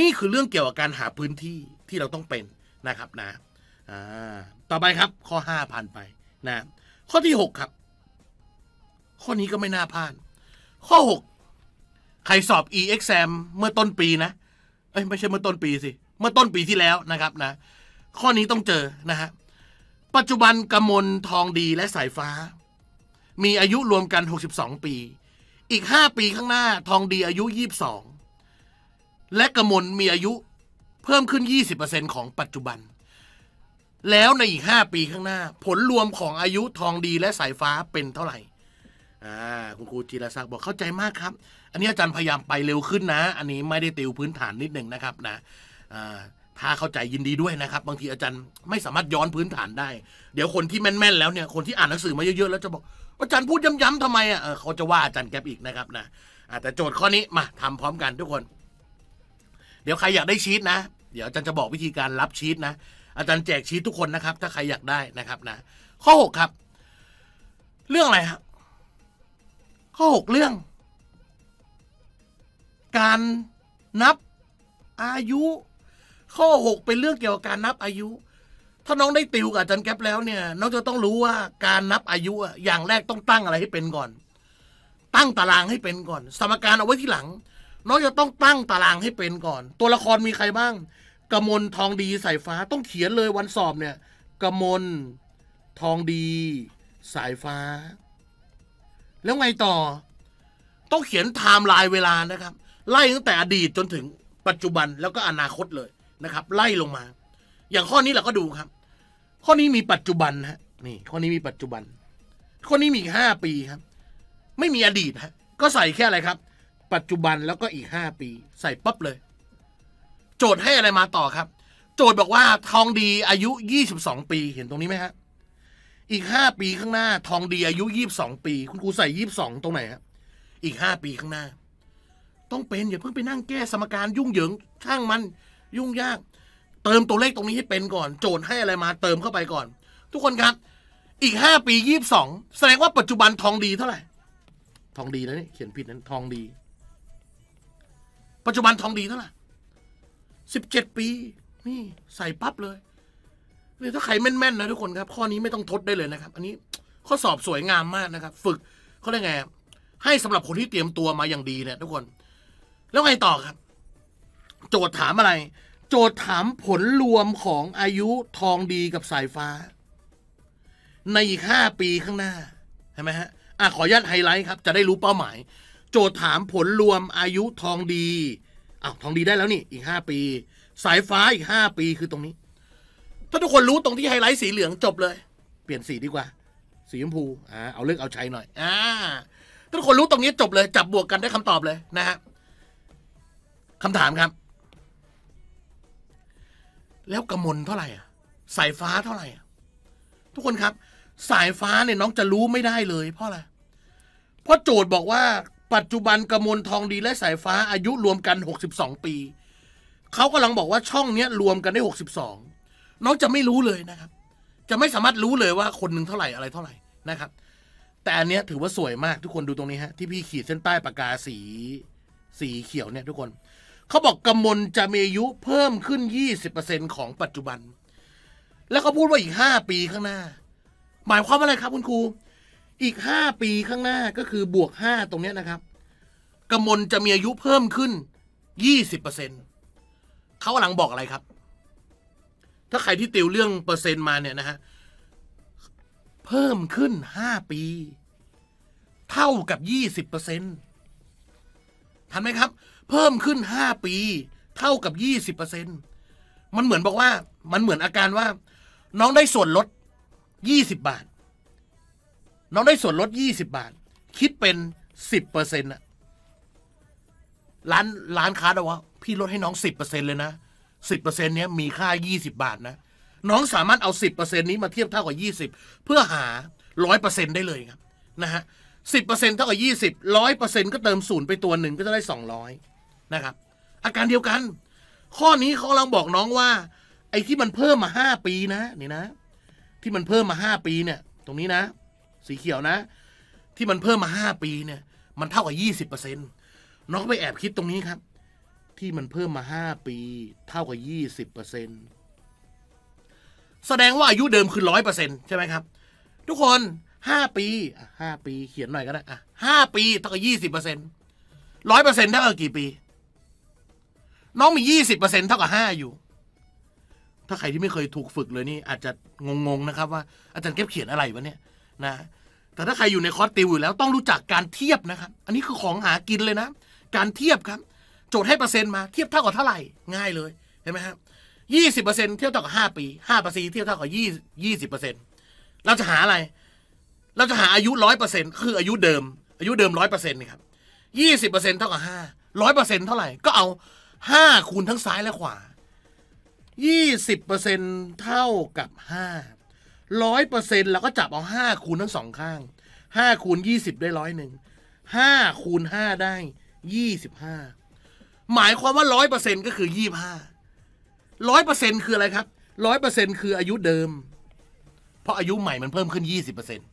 นี่คือเรื่องเกี่ยวกับการหาพื้นที่ที่เราต้องเป็นนะครับนะต่อไปครับ ข้อ5ผ่านไปนะ ข้อที่ 6 ครับ ข้อนี้ก็ไม่น่าพลาดข้อ 6 ใครสอบ e exam เมื่อต้นปีนะเอ้ยไม่ใช่เมื่อต้นปีสิ เมื่อต้นปีที่แล้วนะครับนะ ข้อนี้ต้องเจอนะครับปัจจุบันกมลทองดีและสายฟ้า มีอายุรวมกัน 62 ปี อีก 5 ปีข้างหน้า ทองดีอายุ 22 และกมลมีอายุเพิ่มขึ้น 20%ของปัจจุบัน แล้วในอีก 5 ปีข้างหน้า ผลรวมของอายุทองดีและสายฟ้าเป็นเท่าไหร่ อ่า คุณครูจีรศักดิ์บอกเข้าใจมากครับ อันนี้อาจารย์พยายามไปเร็วขึ้นนะ อันนี้ไม่ได้ติวพื้นฐานนิดหนึ่งนะครับนะ อ่าถ้าเข้าใจยินดีด้วยนะครับ บางทีอาจารย์ไม่สามารถย้อนพื้นฐานได้ เดี๋ยวคนที่แม่นๆแล้วเนี่ยคนที่อ่านหนังสือมาเยอะๆแล้วจะบอก อาจารย์พูดย้ำๆทำไมอ่ะเขาจะว่าอาจารย์แก๊ปอีกนะครับนะแต่โจทย์ข้อนี้มา ทำพร้อมกันทุกคน เดี๋ยวใครอยากได้ชีตนะ เดี๋ยวอาจารย์จะบอกวิธีการรับชีตนะ อาจารย์แจกชีตทุกคนนะครับ ถ้าใครอยากได้นะครับ นะข้อ6ครับ เรื่องอะไรครับข้อ6เรื่อง การนับอายุข้อ 6 เป็นเรื่องเกี่ยวกับการนับอายุ ถ้าน้องได้ติวกับอาจารย์แก๊ปแล้วเนี่ยน้องจะต้องรู้ว่าการนับอายุอย่างแรกต้องตั้งอะไรให้เป็นก่อน ตั้งตารางให้เป็นก่อน สมการเอาไว้ที่หลังน้องจะต้องตั้งตารางให้เป็นก่อน ตัวละครมีใครบ้าง กมลทองดีสายฟ้า ต้องเขียนเลยวันสอบเนี่ยกมลทองดี สายฟ้า แล้วไงต่อต้องเขียนไทม์ไลน์เวลานะครับไล่ตั้งแต่อดีตจนถึงปัจจุบันแล้วก็อนาคตเลยนะครับไล่ลงมา อย่างข้อนี้เราก็ดูครับ ข้อนี้มีปัจจุบันฮะนี่ ข้อนี้มีปัจจุบันข้อนี้มีห้าปีครับ ไม่มีอดีตฮะก็ใส่แค่อะไรครับ ปัจจุบันแล้วก็อีกห้าปี ใส่ปั๊บเลย โจทย์ให้อะไรมาต่อครับ โจทย์บอกว่าทองดีอายุยี่สิบสองปีเห็นตรงนี้ไหมฮะอีกห้าปีข้างหน้า ทองดีอายุยี่บสองปี คุณครูใส่ยี่บสองตรงไหนฮะอีกห้าปีข้างหน้า ต้องเป็นอย่าเพิ่งไปนั่งแก้สมการยุ่งเหยิงช่างมันยุ่งยาก เติมตัวเลขตรงนี้ให้เป็นก่อน โจทย์ให้อะไรมาเติมเข้าไปก่อน ทุกคนครับ อีกห้าปียี่สิบสองแสดงว่าปัจจุบันทองดีเท่าไหร่ทองดีนะนี่เขียนผิดนั้นทองดี ปัจจุบันทองดีเท่าไหร่สิบเจ็ดปี นี่ใส่ปั๊บเลยนี่ถ้าใครแม่นๆ นะทุกคนครับ ข้อนี้ไม่ต้องทดได้เลยนะครับ อันนี้ข้อสอบสวยงามมากนะครับ ฝึกเขาเรียกไงให้สำหรับคนที่เตรียมตัวมาอย่างดีเนี่ยทุกคนแล้วไงต่อครับโจทย์ถามอะไร โจทย์ถามผลรวมของอายุทองดีกับสายฟ้า ในอีกห้าปีข้างหน้าใช่ไหมฮะ อ่ะขออนุญาตไฮไลท์ครับจะได้รู้เป้าหมาย โจทย์ถามผลรวมอายุทองดี อ้าว ทองดีได้แล้วนี่ อีกห้าปี สายฟ้าอีกห้าปีคือตรงนี้ ถ้าทุกคนรู้ตรงที่ไฮไลท์สีเหลืองจบเลย เปลี่ยนสีดีกว่า สีชมพู อ่า เอาเลือกเอาใช้หน่อย อ่าทุกคนรู้ตรงนี้จบเลย จับบวกกันได้คำตอบเลยนะฮะคำถามครับแล้วกระมนเท่าไหร่อ่ะสายฟ้าเท่าไหร่อ่ะทุกคนครับ สายฟ้าเนี่ยน้องจะรู้ไม่ได้เลย เพราะอะไรเพราะโจทย์บอกว่าปัจจุบันกระมนทองดีและสายฟ้าอายุรวมกัน 62 ปี เขากำลังบอกว่าช่องเนี้ยรวมกันได้62น้องจะไม่รู้เลยนะครับ จะไม่สามารถรู้เลยว่าคนหนึ่งเท่าไหร่อะไรเท่าไหร่นะครับ แต่อันเนี้ยถือว่าสวยมากทุกคนดูตรงนี้ฮะที่พี่ขีดเส้นใต้ปากกาสี สีเขียวเนี่ย ทุกคนเขาบอก กำมลจะมีอายุเพิ่มขึ้น 20%ของปัจจุบัน แล้วเขาพูดว่าอีก 5 ปีข้างหน้า หมายความว่าอะไรครับคุณครู อีก 5 ปีข้างหน้าก็คือบวก 5 ตรงนี้นะครับ กำมลจะมีอายุ เพิ่มขึ้น 20%เขาหลังบอกอะไรครับ ถ้าใครที่ติวเรื่องเปอร์เซ็นต์มาเนี่ยนะฮะ เพิ่มขึ้น 5 ปี เท่ากับ 20%เทันไหมครับ เพิ่มขึ้นห้าปีเท่ากับยี่สิบเเปอร์ซ็นมันเหมือนบอกว่ามันเหมือนอาการว่าน้องได้ส่วนลดยี่สิบบาท น้องได้ส่วนลดยี่สิบาท คิดเป็นสิบเปอร์เซ็นต์อะร้านร้านค้าเราว่า พี่ลดให้น้องสิบเปอร์เเซ็นลยนะสิบเปอร์เซ็นนี้ยมีค่ายี่สิบาทนะ น้องสามารถเอาสิบเเปอร์ซ็นนี้มาเทียบเท่ากับยี่สิบเพื่อหารร้ออยเเป์ซ็นได้เลยครับนะฮะสิบเปอร์เซ็นต์เท่ากับยี่สิบร้อยเปอร์เซ็นต์ก็เติมศูนย์ไปตัวหนึ่งก็จะได้สองร้อยนะครับอาการเดียวกัน ข้อนี้เขาลังบอกน้องว่า ไอ้ที่มันเพิ่มมาห้าปีนะ นี่นะ ที่มันเพิ่มมาห้าปีเนี่ย ตรงนี้นะ สีเขียวนะ ที่มันเพิ่มมาห้าปีเนี่ย มันเท่ากับยี่สิบเปอร์เซ็นต์น้องไปแอบคิดตรงนี้ครับ ที่มันเพิ่มมาห้าปี เท่ากับยี่สิบเปอร์เซ็นต์แสดงว่าอายุเดิมคือร้อยเปอร์เซ็นต์ใช่ไหมครับ ทุกคนห้าปี ห้าปี เขียนหน่อยก็ได้ อ่ะห้าปี เท่ากับยี่สิบเปอร์เซ็นต์ร้อยเปอร์เซ็นต์เท่ากับกี่ปี น้องมียี่สิบเปอร์เซ็นต์เท่ากับห้าอยู่ ถ้าใครที่ไม่เคยถูกฝึกเลยนี่อาจจะงงๆนะครับ ว่า อาจารย์เก็บเขียนอะไรวะเนี่ยนะ แต่ถ้าใครอยู่ในคอร์สติวอยู่แล้วต้องรู้จักการเทียบนะครับ อันนี้คือของหากินเลยนะ การเทียบครับ โจทย์ให้เปอร์เซ็นต์มาเทียบเท่ากับเท่าไหร่ ง่ายเลย เห็นไหมครับ ยี่สิบเปอร์เซ็นต์เทียบเท่ากับห้าปีห้าเปอร์เซ็นต์เทียบเท่ากับยี่ยี่สิบเปอร์เซ็นต์เราจะหาอะไรเราจะหาอายุร้อยเปอร์เซ็นต์คืออายุเดิม อายุเดิมร้อยเปอร์เซ็นต์นี่ครับยี่สิบเปอร์เซ็นต์เท่ากับห้าร้อยเปอร์เซ็นต์เท่าไหร่ ก็เอาห้าคูณทั้งซ้ายและขวายี่สิบเปอร์เซ็นต์เท่ากับห้าร้อยเปอร์เซ็นต์เราก็จับเอาห้าคูณทั้งสองข้างห้าคูณยี่สิบได้ร้อยหนึ่งห้าคูณห้าได้ยี่สิบห้าหมายความว่าร้อยเปอร์เซ็นต์ก็คือยี่ห้าร้อยเปอร์เซ็นต์คืออะไรครับร้อยเปอร์เซ็นต์คืออายุเดิม เพราะอายุใหม่มันเพิ่มขึ้นยี่สิบเปอร์เซ็นต์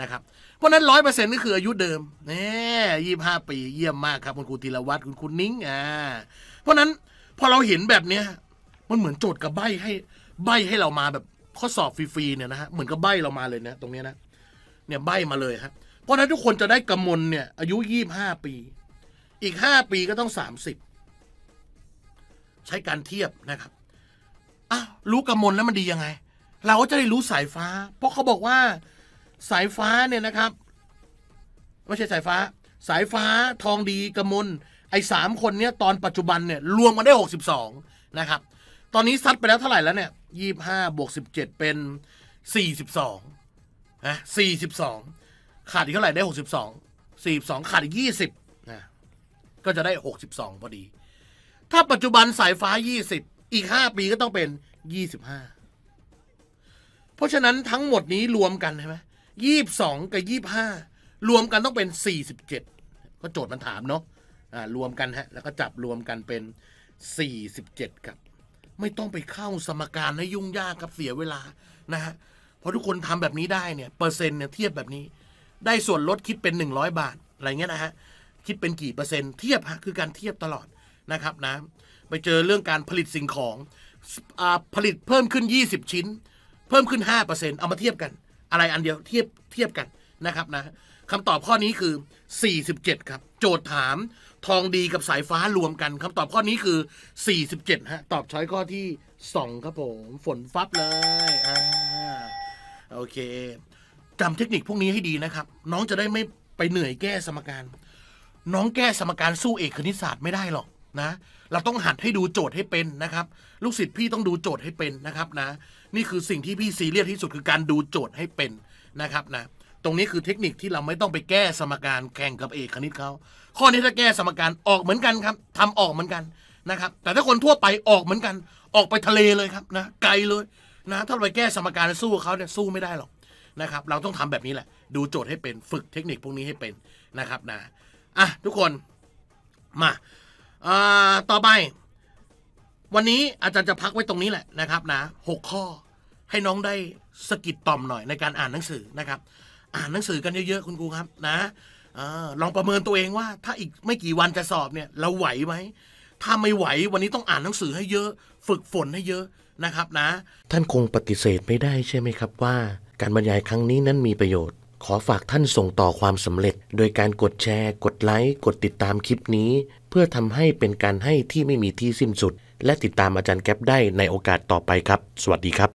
นะครับเพราะนั้นร้อยเปอร์เซ็นต์นี่คืออายุเดิมเนี่ยยี่ห้าปีเยี่ยมมากครับคุณครูธีรวัตรคุณคุณนิ้งอ่าเพราะนั้นพอเราเห็นแบบเนี้ยมันเหมือนโจทย์กับใบให้ ใบให้เรามาแบบ ข้อสอบฟรีๆเนี่ยนะฮะเหมือนกับใบเรามาเลยนะตรงเนี้ยนะ เนี่ยใบมาเลยครับ เพราะนั้นทุกคนจะได้กำมลเนี่ย อายุยี่ห้าปี อีกห้าปีก็ต้องสามสิบใช้การเทียบนะครับอ้าวรู้กำมลแล้วมันดียังไง เราก็จะได้รู้สายฟ้า เพราะเขาบอกว่าสายฟ้าเนี่ยนะครับ ไม่ใช่สายฟ้า สายฟ้าทองดีกระมลไอ้สามคนเนี่ยตอนปัจจุบันเนี่ยรวมมาได้หกสสิบองนะครับ ตอนนี้ ซัดไปแล้วเท่าไหร่แล้วเนี่ยยี่ห้าบวกสิบเจ็ดเป็นสี่สิบสองนะสี่สิบสองขาดอีกเท่าไหร่ได้หกสิบสองสี่สองขาดอีกยี่สิบนะก็จะได้หกสิบสองพอดี ถ้าปัจจุบันสายฟ้ายี่สิบอีกห้าปีก็ต้องเป็นยี่สิบห้าเพราะฉะนั้นทั้งหมดนี้รวมกันใช่ไหมยี่บสองกับยี่บห้ารวมกันต้องเป็นสี่สิบเจ็ดก็โจทย์มันถามเนาะอ่ารวมกันฮะแล้วก็จับรวมกันเป็นสี่สิบเจ็ดครับ ไม่ต้องไปเข้าสมการให้ยุ่งยากกับเสียเวลานะฮะเพราะทุกคนทำแบบนี้ได้เนี่ยเปอร์เซ็นต์เนี่ยเทียบแบบนี้ได้ส่วนลดคิดเป็นหนึ่งร้อยบาท อะไรเงี้ยนะฮะคิดเป็นกี่เปอร์เซ็นต์เทียบฮะคือการเทียบตลอดนะครับนะไปเจอเรื่องการผลิตสิ่งของอผลิตเพิ่มขึ้น 20 ชิ้น เพิ่มขึ้น5%เอามาเทียบกันอะไรอันเดียวเทียบเทียบกันนะครับนะคำตอบข้อนี้คือ 47 ครับ โจทย์ถาม ทองดีกับสายฟ้ารวมกันคำตอบข้อนี้คือ 47 ฮะตอบช้อยข้อที่ 2 ครับผมฝนฟับเลยอ่าโอเคจำเทคนิคพวกนี้ให้ดีนะครับ น้องจะได้ไม่ไปเหนื่อยแก้สมการ น้องแก้สมการสู้เอกคณิตศาสตร์ไม่ได้หรอกนะเราต้องหัดให้ดูโจทย์ให้เป็นนะครับ ลูกศิษย์พี่ต้องดูโจทย์ให้เป็นนะครับนะ นี่คือสิ่งที่พี่ซีเรียสที่สุดคือการดูโจทย์ให้เป็นนะครับนะ ตรงนี้คือเทคนิคที่เราไม่ต้องไปแก้สมการแข่งกับเอกคณิตเขาข้อนี้ถ้าแก้สมการออกเหมือนกันครับ ทำออกเหมือนกันนะครับ แต่ถ้าคนทั่วไปออกเหมือนกัน ออกไปทะเลเลยครับนะ ไกลเลยนะ ถ้าไปแก้สมการสู้เขาเนี่ยสู้ไม่ได้หรอกนะครับ เราต้องทำแบบนี้แหละ ดูโจทย์ให้เป็น ฝึกเทคนิคพวกนี้ให้เป็นนะครับนะ อ่ะทุกคนมาต่อไป วันนี้อาจารย์จะพักไว้ตรงนี้แหละนะครับนะหกข้อให้น้องได้สกิดต่อมหน่อยในการอ่านหนังสือนะครับอ่านหนังสือกันเยอะๆคุณครูครับนะอลองประเมินตัวเองว่า ถ้าอีกไม่กี่วันจะสอบเนี่ยเราไหวไหมถ้าไม่ไหววันนี้ต้องอ่านหนังสือให้เยอะ ฝึกฝนให้เยอะนะครับนะท่านคงปฏิเสธไม่ได้ใช่ไหมครับว่า การบรรยายครั้งนี้นั้นมีประโยชน์ ขอฝากท่านส่งต่อความสำเร็จโดยการกดแชร์ กดไลค์กดติดตามคลิปนี้พื่อทำให้เป็นการให้ที่ไม่มีที่สิ้นสุด และติดตามอาจารย์แก๊ปได้ในโอกาสต่อไปครับ สวัสดีครับ